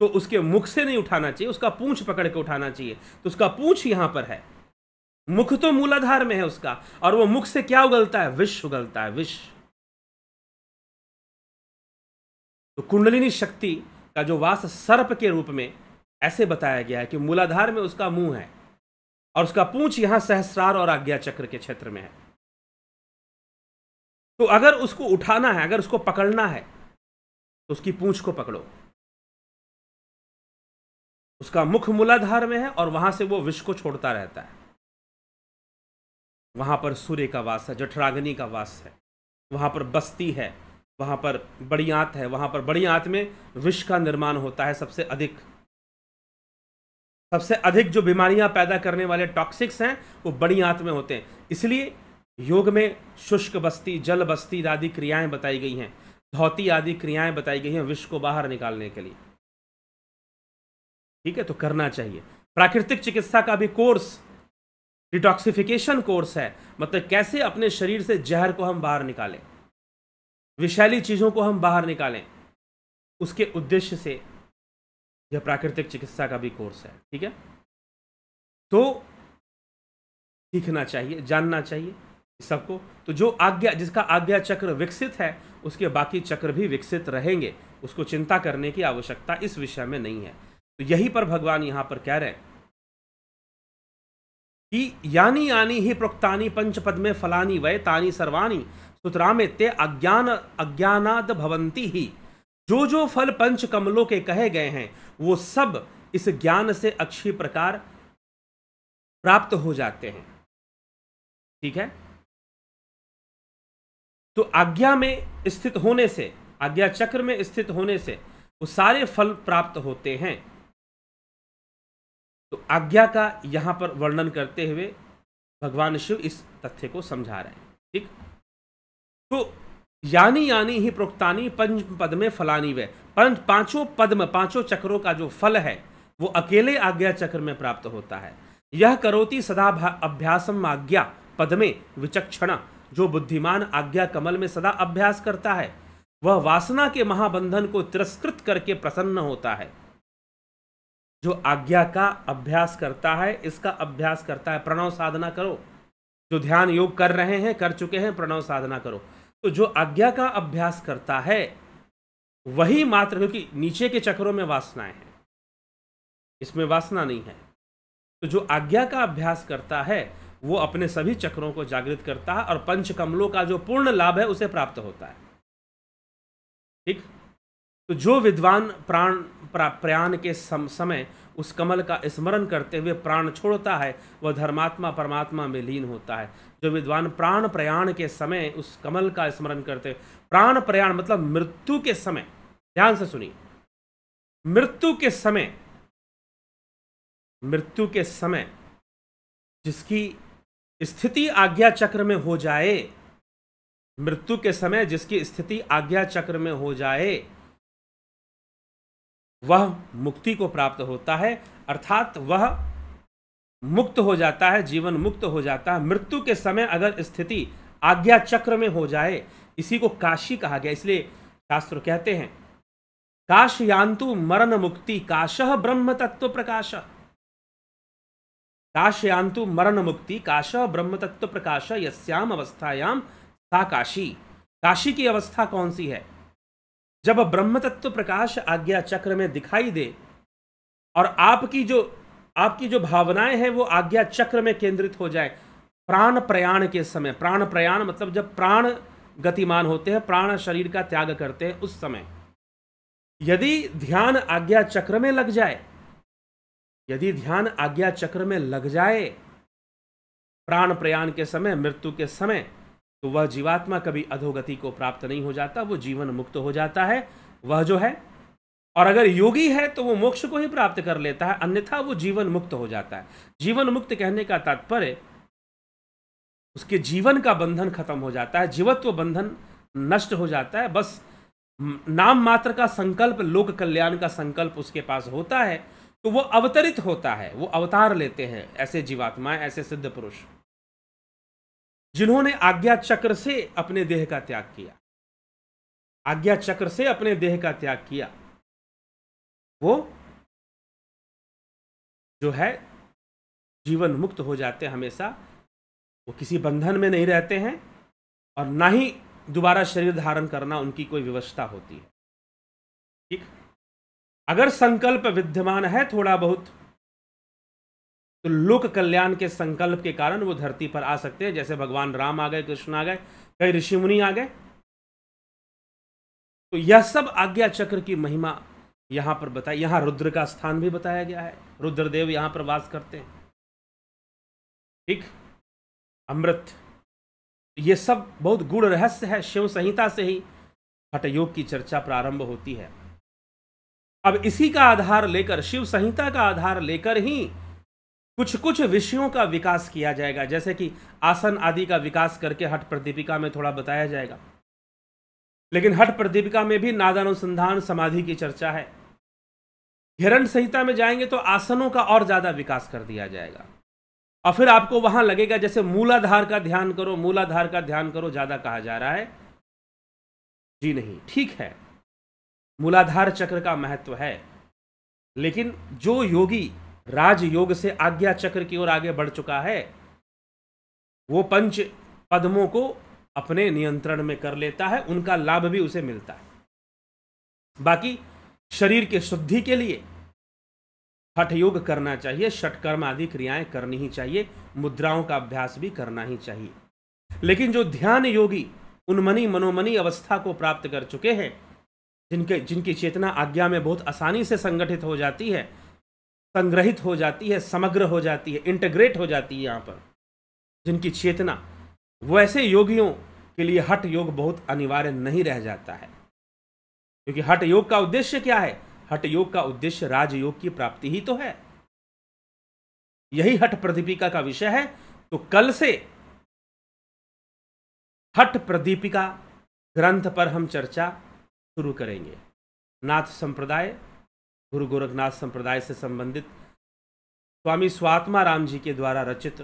तो उसके मुख से नहीं उठाना चाहिए उसका पूंछ पकड़ के उठाना चाहिए तो उसका पूंछ यहां पर है मुख तो मूलाधार में है उसका और वो मुख से क्या उगलता है विश्व उगलता है विश्व तो कुंडलिनी शक्ति का जो वास सर्प के रूप में ऐसे बताया गया है कि मूलाधार में उसका मुंह है और उसका पूंछ यहां सहस्रार और आज्ञा चक्र के क्षेत्र में है तो अगर उसको उठाना है अगर उसको पकड़ना है तो उसकी पूंछ को पकड़ो उसका मुख मूलाधार में है और वहां से वो विष को छोड़ता रहता है वहां पर सूर्य का वास है जठराग्नि का वास है वहां पर बस्ती है वहाँ पर बड़ी आँत है वहाँ पर बड़ी आंत में विष का निर्माण होता है सबसे अधिक सबसे अधिक जो बीमारियां पैदा करने वाले टॉक्सिक्स हैं वो बड़ी आँत में होते हैं इसलिए योग में शुष्क बस्ती जल बस्ती आदि क्रियाएं बताई गई हैं धौती आदि क्रियाएं बताई गई हैं विष को बाहर निकालने के लिए ठीक है तो करना चाहिए प्राकृतिक चिकित्सा का भी कोर्स डिटॉक्सिफिकेशन कोर्स है मतलब कैसे अपने शरीर से जहर को हम बाहर निकालें विषैली चीज़ों को हम बाहर निकालें उसके उद्देश्य से यह प्राकृतिक चिकित्सा का भी कोर्स है ठीक है तो सीखना चाहिए जानना चाहिए सबको तो जो आज्ञा जिसका आज्ञा चक्र विकसित है उसके बाकी चक्र भी विकसित रहेंगे उसको चिंता करने की आवश्यकता इस विषय में नहीं है तो यही पर भगवान यहाँ पर कह रहे हैं कि यानी यानी ही प्रोक्तानी पंच पद में फलानी वय तानी सर्वानी सुतराम अज्ञान अज्ञानाद भवंती ही जो जो फल पंच कमलों के कहे गए हैं वो सब इस ज्ञान से अच्छी प्रकार प्राप्त हो जाते हैं ठीक है तो आज्ञा में स्थित होने से आज्ञा चक्र में स्थित होने से वो सारे फल प्राप्त होते हैं तो आज्ञा का यहां पर वर्णन करते हुए भगवान शिव इस तथ्य को समझा रहे हैं ठीक तो यानी यानी ही प्रोक्तानी पंच पद में फलानी वे परंतु पांचों पद में पांचों चक्रों का जो फल है वो अकेले आज्ञा चक्र में प्राप्त होता है यह करोति सदा अभ्यासम आज्ञा पद में विचक्षणा जो बुद्धिमान आज्ञा कमल में सदा अभ्यास करता है वह वासना के महाबंधन को तिरस्कृत करके प्रसन्न होता है जो आज्ञा का अभ्यास करता है इसका अभ्यास करता है प्रणव साधना करो जो ध्यान योग कर रहे हैं कर चुके हैं प्रणव साधना करो तो जो आज्ञा का अभ्यास करता है वही मात्र क्योंकि नीचे के चक्रों में वासनाएं हैं इसमें वासना नहीं है तो जो आज्ञा का अभ्यास करता है वो अपने सभी चक्रों को जागृत करता है और पंच कमलों का जो पूर्ण लाभ है उसे प्राप्त होता है ठीक तो जो विद्वान प्राण प्रयाण के सम, समय उस कमल का स्मरण करते हुए प्राण छोड़ता है वह धर्मात्मा परमात्मा में लीन होता है जो विद्वान प्राण प्रयाण के समय उस कमल का स्मरण करते प्राण प्रयाण मतलब मृत्यु के समय ध्यान से सुनिए मृत्यु के समय मृत्यु के समय जिसकी स्थिति आज्ञा चक्र में हो जाए मृत्यु के समय जिसकी स्थिति आज्ञा चक्र में हो जाए वह मुक्ति को प्राप्त होता है अर्थात वह मुक्त हो जाता है जीवन मुक्त हो जाता है मृत्यु के समय अगर स्थिति आज्ञा चक्र में हो जाए इसी को काशी कहा गया इसलिए शास्त्र कहते हैं काश यांतु मरण मुक्ति काश ब्रह्म तत्व प्रकाश काश यांतु मरण मुक्ति काश ब्रह्म तत्व प्रकाश यश्याम अवस्थायाम सा काशी काशी की अवस्था कौन सी है जब ब्रह्म तत्व प्रकाश आज्ञा चक्र में दिखाई दे और आपकी जो आपकी जो भावनाएं हैं वो आज्ञा चक्र में केंद्रित हो जाए प्राण प्रयाण के समय प्राण प्रयाण मतलब जब प्राण गतिमान होते हैं प्राण शरीर का त्याग करते हैं उस समय यदि ध्यान आज्ञा चक्र में लग जाए यदि ध्यान आज्ञा चक्र में लग जाए प्राण प्रयाण के समय मृत्यु के समय तो वह जीवात्मा कभी अधोगति को प्राप्त नहीं हो जाता वो जीवन मुक्त हो जाता है वह जो है और अगर योगी है तो वो मोक्ष को ही प्राप्त कर लेता है अन्यथा वो जीवन मुक्त हो जाता है जीवन मुक्त कहने का तात्पर्य उसके जीवन का बंधन खत्म हो जाता है जीवत्व बंधन नष्ट हो जाता है बस नाम मात्र का संकल्प लोक कल्याण का संकल्प उसके पास होता है तो वो अवतरित होता है वो अवतार लेते हैं ऐसे जीवात्माएं ऐसे सिद्ध पुरुष जिन्होंने आज्ञा चक्र से अपने देह का त्याग किया आज्ञा चक्र से अपने देह का त्याग किया वो जो है जीवन मुक्त हो जाते हैं हमेशा वो किसी बंधन में नहीं रहते हैं और ना ही दोबारा शरीर धारण करना उनकी कोई व्यवस्था होती है ठीक अगर संकल्प विद्यमान है थोड़ा बहुत तो लोक कल्याण के संकल्प के कारण वो धरती पर आ सकते हैं जैसे भगवान राम आ गए कृष्ण आ गए कई ऋषि मुनि आ गए तो यह सब आज्ञा चक्र की महिमा यहाँ पर बताया यहाँ रुद्र का स्थान भी बताया गया है रुद्रदेव यहाँ पर वास करते हैं ठीक अमृत ये सब बहुत गुण रहस्य है शिव संहिता से ही हटयोग की चर्चा प्रारंभ होती है अब इसी का आधार लेकर शिव संहिता का आधार लेकर ही कुछ कुछ विषयों का विकास किया जाएगा जैसे कि आसन आदि का विकास करके हट प्रदीपिका में थोड़ा बताया जाएगा लेकिन हट प्रदीपिका में भी नादानुसंधान समाधि की चर्चा है हिरण संहिता में जाएंगे तो आसनों का और ज़्यादा विकास कर दिया जाएगा और फिर आपको वहां लगेगा जैसे मूलाधार का ध्यान करो मूलाधार का ध्यान करो ज़्यादा कहा जा रहा है जी नहीं ठीक है मूलाधार चक्र का महत्व है लेकिन जो योगी राज योग से आज्ञा चक्र की ओर आगे बढ़ चुका है वो पंच पद्मों को अपने नियंत्रण में कर लेता है उनका लाभ भी उसे मिलता है बाकी शरीर के शुद्धि के लिए हठ योग करना चाहिए षटकर्म आदि क्रियाएं करनी ही चाहिए मुद्राओं का अभ्यास भी करना ही चाहिए लेकिन जो ध्यान योगी उनमनी मनोमनी अवस्था को प्राप्त कर चुके हैं जिनके जिनकी चेतना आज्ञा में बहुत आसानी से संगठित हो जाती है संग्रहित हो जाती है समग्र हो जाती है इंटीग्रेट हो जाती है यहाँ पर जिनकी चेतना वैसे योगियों के लिए हठ योग बहुत अनिवार्य नहीं रह जाता है क्योंकि हट योग का उद्देश्य क्या है हट योग का उद्देश्य राजयोग की प्राप्ति ही तो है यही हट प्रदीपिका का विषय है तो कल से हट प्रदीपिका ग्रंथ पर हम चर्चा शुरू करेंगे नाथ संप्रदाय गुरु गोरखनाथ संप्रदाय से संबंधित स्वामी स्वात्मा राम जी के द्वारा रचित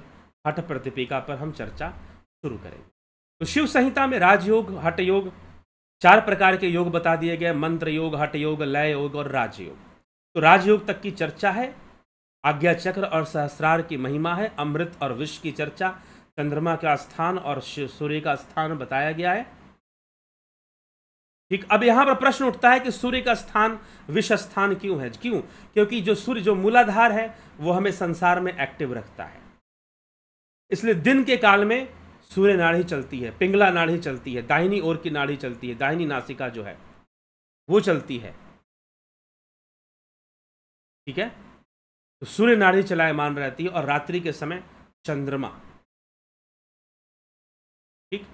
हठ प्रतिपिका पर हम चर्चा शुरू करेंगे तो शिव संहिता में राजयोग हठ योग चार प्रकार के योग बता दिए गए मंत्र योग हट योग लय योग और राजयोग तो राजयोग तक की चर्चा है आज्ञा चक्र और सहस्रार की महिमा है अमृत और विश्व की चर्चा चंद्रमा का स्थान और सूर्य का स्थान बताया गया है ठीक अब यहां पर प्रश्न उठता है कि सूर्य का स्थान विश्व स्थान क्यों है क्यों क्योंकि जो सूर्य जो मूलाधार है वो हमें संसार में एक्टिव रखता है इसलिए दिन के काल में सूर्य नाड़ी चलती है पिंगला नाड़ी चलती है दाहिनी ओर की नाड़ी चलती है दाहिनी नासिका जो है वो चलती है ठीक है तो सूर्य नाड़ी चलायमान रहती है और रात्रि के समय चंद्रमा ठीक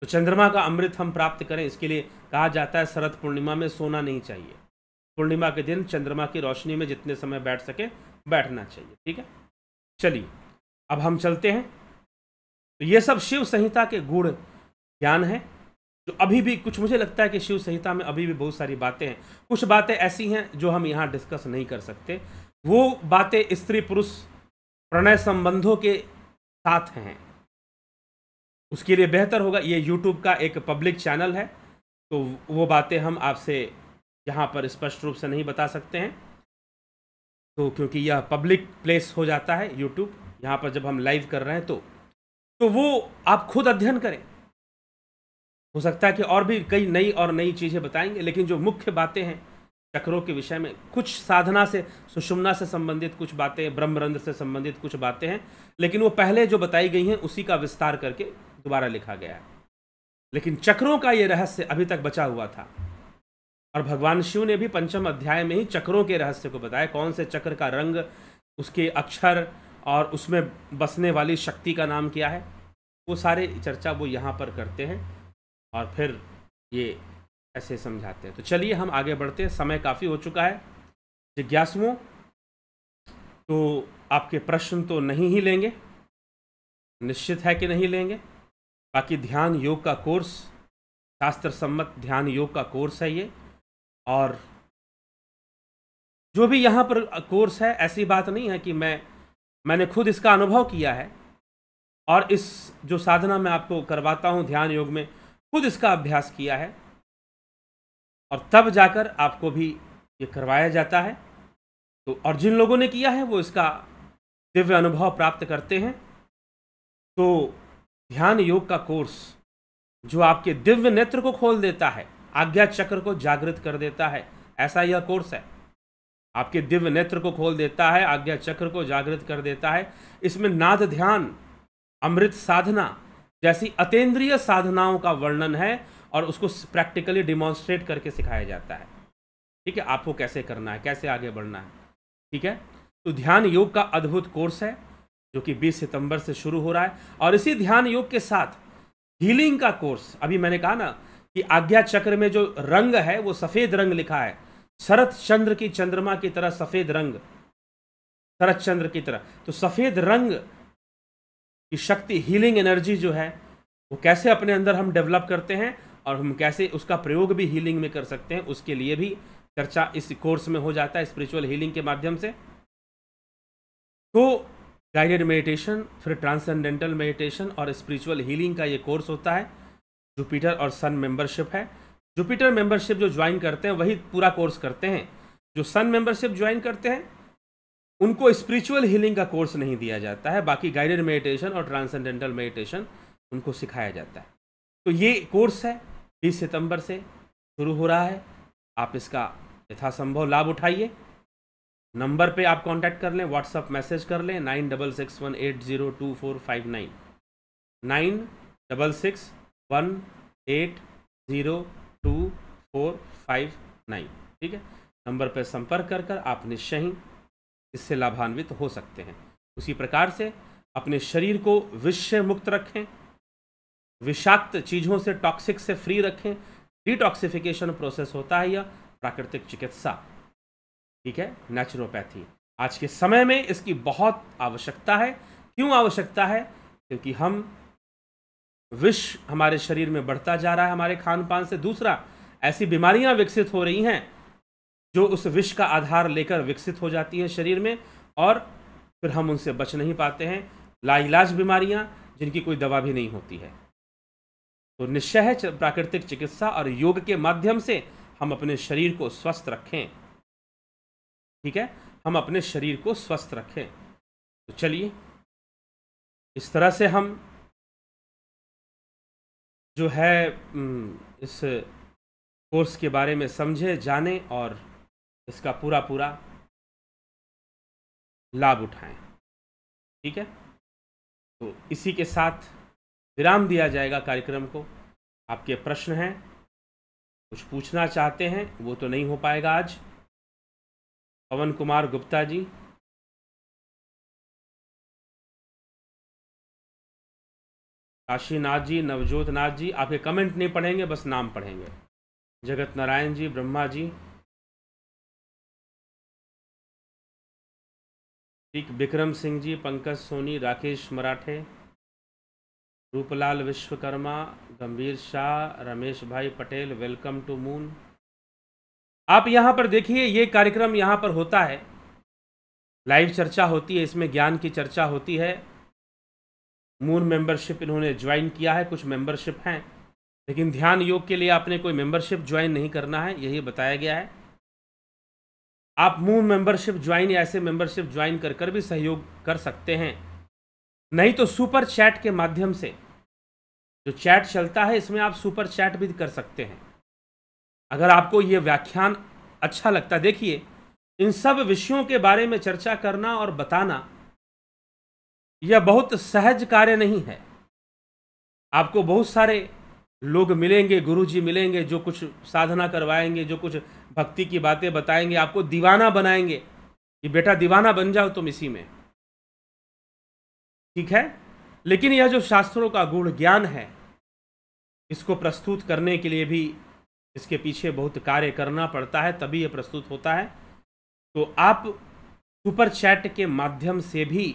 तो चंद्रमा का अमृत हम प्राप्त करें इसके लिए कहा जाता है शरद पूर्णिमा में सोना नहीं चाहिए पूर्णिमा के दिन चंद्रमा की रोशनी में जितने समय बैठ सके बैठना चाहिए ठीक है चलिए अब हम चलते हैं तो ये सब शिव संहिता के गुण ज्ञान है जो अभी भी कुछ मुझे लगता है कि शिव संहिता में अभी भी बहुत सारी बातें हैं कुछ बातें ऐसी हैं जो हम यहाँ डिस्कस नहीं कर सकते वो बातें स्त्री पुरुष प्रणय संबंधों के साथ हैं उसके लिए बेहतर होगा ये यूट्यूब का एक पब्लिक चैनल है तो वो बातें हम आपसे यहाँ पर स्पष्ट रूप से नहीं बता सकते हैं तो क्योंकि यह पब्लिक प्लेस हो जाता है यूट्यूब यहाँ पर जब हम लाइव कर रहे हैं तो तो वो आप खुद अध्ययन करें हो सकता है कि और भी कई नई और नई चीज़ें बताएंगे लेकिन जो मुख्य बातें हैं चक्रों के विषय में कुछ साधना से सुषुम्ना से संबंधित कुछ बातें ब्रह्मरंध्र से संबंधित कुछ बातें हैं लेकिन वो पहले जो बताई गई हैं उसी का विस्तार करके दोबारा लिखा गया है लेकिन चक्रों का ये रहस्य अभी तक बचा हुआ था और भगवान शिव ने भी पंचम अध्याय में ही चक्रों के रहस्य को बताया कौन से चक्र का रंग उसके अक्षर और उसमें बसने वाली शक्ति का नाम क्या है वो सारे चर्चा वो यहाँ पर करते हैं और फिर ये ऐसे समझाते हैं तो चलिए हम आगे बढ़ते हैं समय काफ़ी हो चुका है जिज्ञासुओं तो आपके प्रश्न तो नहीं ही लेंगे निश्चित है कि नहीं लेंगे बाकी ध्यान योग का कोर्स शास्त्र सम्मत ध्यान योग का कोर्स है ये और जो भी यहाँ पर कोर्स है ऐसी बात नहीं है कि मैं मैंने खुद इसका अनुभव किया है और इस जो साधना मैं आपको करवाता हूँ ध्यान योग में खुद इसका अभ्यास किया है और तब जाकर आपको भी ये करवाया जाता है तो और जिन लोगों ने किया है वो इसका दिव्य अनुभव प्राप्त करते हैं तो ध्यान योग का कोर्स जो आपके दिव्य नेत्र को खोल देता है आज्ञा चक्र को जागृत कर देता है ऐसा यह कोर्स है आपके दिव्य नेत्र को खोल देता है आज्ञा चक्र को जागृत कर देता है इसमें नाद ध्यान अमृत साधना जैसी अतेंद्रिय साधनाओं का वर्णन है और उसको प्रैक्टिकली डिमॉन्स्ट्रेट करके सिखाया जाता है ठीक है आपको कैसे करना है कैसे आगे बढ़ना है ठीक है तो ध्यान योग का अद्भुत कोर्स है जो कि 20 सितंबर से शुरू हो रहा है और इसी ध्यान योग के साथ हीलिंग का कोर्स अभी मैंने कहा ना कि आज्ञा चक्र में जो रंग है वो सफ़ेद रंग लिखा है शरत चंद्र की चंद्रमा की तरह सफ़ेद रंग शरत चंद्र की तरह तो सफ़ेद रंग की शक्ति हीलिंग एनर्जी जो है वो कैसे अपने अंदर हम डेवलप करते हैं और हम कैसे उसका प्रयोग भी हीलिंग में कर सकते हैं उसके लिए भी चर्चा इस कोर्स में हो जाता है स्पिरिचुअल हीलिंग के माध्यम से तो गाइडेड मेडिटेशन फिर ट्रांसेंडेंटल मेडिटेशन और स्पिरिचुअल हीलिंग का ये कोर्स होता है जुपिटर और सन मेंबरशिप है जुपिटर मेंबरशिप जो ज्वाइन करते हैं वही पूरा कोर्स करते हैं जो सन मेंबरशिप ज्वाइन करते हैं उनको स्पिरिचुअल हीलिंग का कोर्स नहीं दिया जाता है बाकी गाइडेड मेडिटेशन और ट्रांसेंडेंटल मेडिटेशन उनको सिखाया जाता है तो ये कोर्स है बीस सितंबर से शुरू हो रहा है आप इसका यथासंभव लाभ उठाइए नंबर पे आप कांटेक्ट कर लें व्हाट्सअप मैसेज कर लें nine double six one eight zero two four five nine nine double six one eight zero two four five nine ठीक है नंबर पर संपर्क कर कर आप निश्चय ही इससे लाभान्वित हो सकते हैं उसी प्रकार से अपने शरीर को विषय मुक्त रखें विषाक्त चीज़ों से टॉक्सिक से फ्री रखें डिटॉक्सिफिकेशन प्रोसेस होता है या प्राकृतिक चिकित्सा ठीक है नेचुरोपैथी आज के समय में इसकी बहुत आवश्यकता है क्यों आवश्यकता है क्योंकि हम विष हमारे शरीर में बढ़ता जा रहा है हमारे खान पान से दूसरा ऐसी बीमारियां विकसित हो रही हैं जो उस विष का आधार लेकर विकसित हो जाती हैं शरीर में और फिर हम उनसे बच नहीं पाते हैं लाइलाज बीमारियां जिनकी कोई दवा भी नहीं होती है तो निश्चय है प्राकृतिक चिकित्सा और योग के माध्यम से हम अपने शरीर को स्वस्थ रखें ठीक है हम अपने शरीर को स्वस्थ रखें तो चलिए इस तरह से हम जो है इस कोर्स के बारे में समझे जाने और इसका पूरा पूरा लाभ उठाएं ठीक है तो इसी के साथ विराम दिया जाएगा कार्यक्रम को आपके प्रश्न हैं कुछ पूछना चाहते हैं वो तो नहीं हो पाएगा आज पवन कुमार गुप्ता जी काशीनाथ जी नवजोत नाथ जी आपके कमेंट नहीं पढ़ेंगे बस नाम पढ़ेंगे जगत नारायण जी ब्रह्मा जी ठीक विक्रम सिंह जी पंकज सोनी राकेश मराठे रूपलाल विश्वकर्मा गंभीर शाह रमेश भाई पटेल वेलकम टू मून आप यहाँ पर देखिए ये कार्यक्रम यहाँ पर होता है लाइव चर्चा होती है इसमें ज्ञान की चर्चा होती है मून मेंबरशिप इन्होंने ज्वाइन किया है कुछ मेंबरशिप हैं लेकिन ध्यान योग के लिए आपने कोई मेंबरशिप ज्वाइन नहीं करना है यही बताया गया है आप मून मेंबरशिप ज्वाइन या ऐसे मेंबरशिप ज्वाइन कर कर भी सहयोग कर सकते हैं नहीं तो सुपर चैट के माध्यम से जो चैट चलता है इसमें आप सुपर चैट भी कर सकते हैं अगर आपको ये व्याख्यान अच्छा लगता देखिए इन सब विषयों के बारे में चर्चा करना और बताना यह बहुत सहज कार्य नहीं है आपको बहुत सारे लोग मिलेंगे गुरुजी मिलेंगे जो कुछ साधना करवाएंगे जो कुछ भक्ति की बातें बताएंगे आपको दीवाना बनाएंगे कि बेटा दीवाना बन जाओ तुम इसी में ठीक है लेकिन यह जो शास्त्रों का गुण ज्ञान है इसको प्रस्तुत करने के लिए भी इसके पीछे बहुत कार्य करना पड़ता है तभी यह प्रस्तुत होता है तो आप सुपर चैट के माध्यम से भी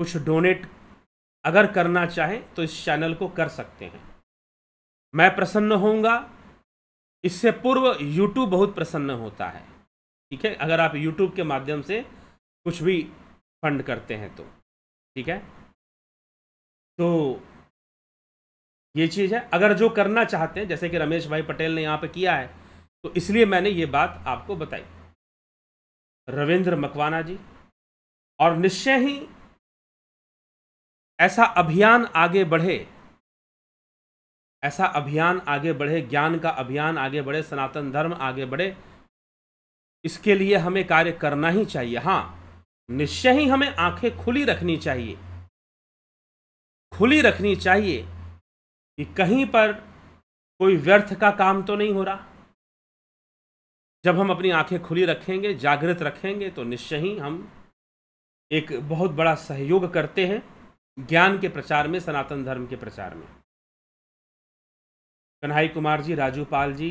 कुछ डोनेट अगर करना चाहें तो इस चैनल को कर सकते हैं मैं प्रसन्न होऊंगा इससे पूर्व YouTube बहुत प्रसन्न होता है ठीक है अगर आप YouTube के माध्यम से कुछ भी फंड करते हैं तो ठीक है तो ये चीज़ है अगर जो करना चाहते हैं जैसे कि रमेश भाई पटेल ने यहाँ पे किया है तो इसलिए मैंने ये बात आपको बताई रविंद्र मकवाना जी और निश्चय ही ऐसा अभियान आगे बढ़े ऐसा अभियान आगे बढ़े ज्ञान का अभियान आगे बढ़े सनातन धर्म आगे बढ़े इसके लिए हमें कार्य करना ही चाहिए हाँ निश्चय ही हमें आंखें खुली रखनी चाहिए खुली रखनी चाहिए कि कहीं पर कोई व्यर्थ का काम तो नहीं हो रहा जब हम अपनी आंखें खुली रखेंगे जागृत रखेंगे तो निश्चय ही हम एक बहुत बड़ा सहयोग करते हैं ज्ञान के प्रचार में सनातन धर्म के प्रचार में कन्हई कुमार जी राजू पाल जी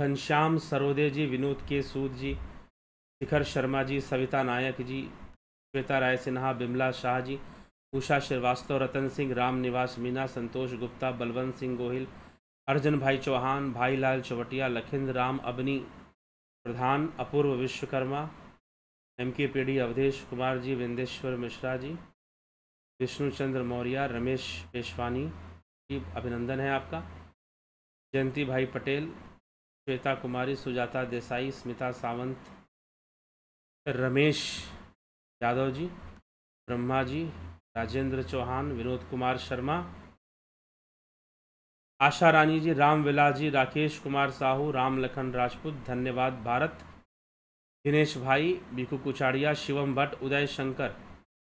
घनश्याम सरोदे जी विनोद के सूद जी शिखर शर्मा जी सविता नायक जी श्वेता राय सिन्हा बिमला शाह जी उषा श्रीवास्तव रतन सिंह राम निवास मीना संतोष गुप्ता बलवंत सिंह गोहिल अर्जन भाई चौहान भाई Lal Chauwatiya Lakhind Ram Abani Pradhan Apurva Vishwakarma M K P D Awadhesh Kumar ji Vindeshwar Mishra ji Vishnu Chandra Maurya Ramesh Peshwani ji अभिनंदन है आपका जयंती भाई पटेल श्वेता कुमारी सुजाता देसाई स्मिता सावंत रमेश यादव जी ब्रह्मा जी राजेंद्र चौहान विनोद कुमार शर्मा आशा रानी जी राम विलास जी राकेश कुमार साहू राम लखन राजपूत धन्यवाद भारत दिनेश भाई बीकू कुचाड़िया शिवम भट्ट उदय शंकर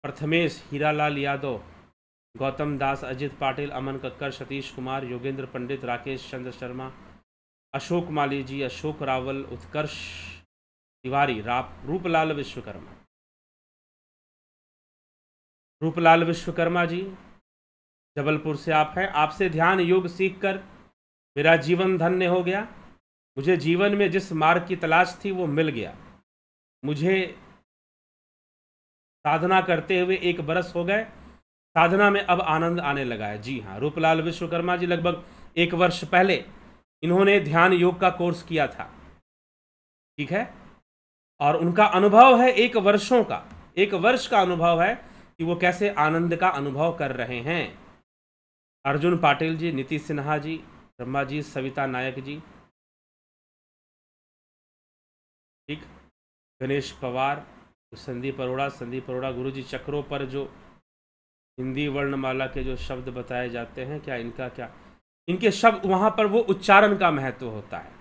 प्रथमेश हीरालाल यादव गौतम दास अजित पाटिल अमन कक्कर सतीश कुमार योगेंद्र पंडित राकेश चंद्र शर्मा अशोक माली जी अशोक रावल उत्कर्ष तिवारी राप रूपलाल विश्वकर्मा रूपलाल विश्वकर्मा जी जबलपुर से आप हैं आपसे ध्यान योग सीखकर मेरा जीवन धन्य हो गया मुझे जीवन में जिस मार्ग की तलाश थी वो मिल गया मुझे साधना करते हुए एक बरस हो गए साधना में अब आनंद आने लगा है जी हाँ रूपलाल विश्वकर्मा जी लगभग एक वर्ष पहले इन्होंने ध्यान योग का कोर्स किया था ठीक है और उनका अनुभव है एक वर्षों का एक वर्ष का अनुभव है कि वो कैसे आनंद का अनुभव कर रहे हैं अर्जुन पाटिल जी नीतीश सिन्हा जी ब्रह्मा जी सविता नायक जी ठीक गणेश पवार तो संदीप अरोड़ा संदीप अरोड़ा गुरु जी चक्रों पर जो हिंदी वर्णमाला के जो शब्द बताए जाते हैं क्या इनका क्या इनके शब्द वहाँ पर वो उच्चारण का महत्व होता है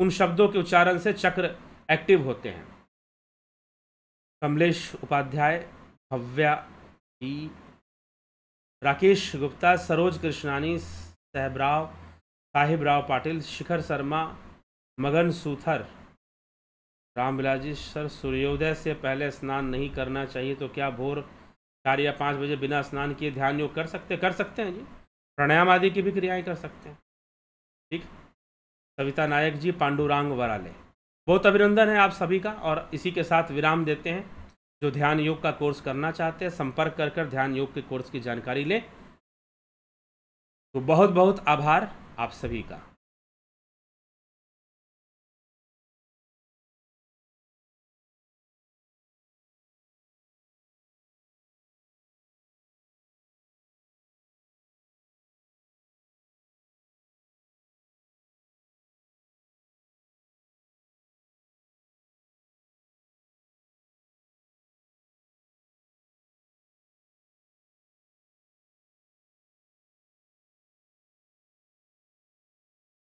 उन शब्दों के उच्चारण से चक्र एक्टिव होते हैं कमलेश उपाध्याय भव्या बी राकेश गुप्ता सरोज कृष्णानी सहबराव साहिब राव पाटिल शिखर शर्मा मगन सूथर रामविलास जी सर सूर्योदय से पहले स्नान नहीं करना चाहिए तो क्या भोर चार या पाँच बजे बिना स्नान किए ध्यान योग कर सकते कर सकते हैं जी प्राणायाम आदि की भी क्रियाएँ कर सकते हैं ठीक सविता नायक जी पांडुरांग वराले बहुत अभिनंदन है आप सभी का और इसी के साथ विराम देते हैं जो ध्यान योग का कोर्स करना चाहते हैं संपर्क कर कर ध्यान योग के कोर्स की जानकारी लें तो बहुत बहुत आभार आप सभी का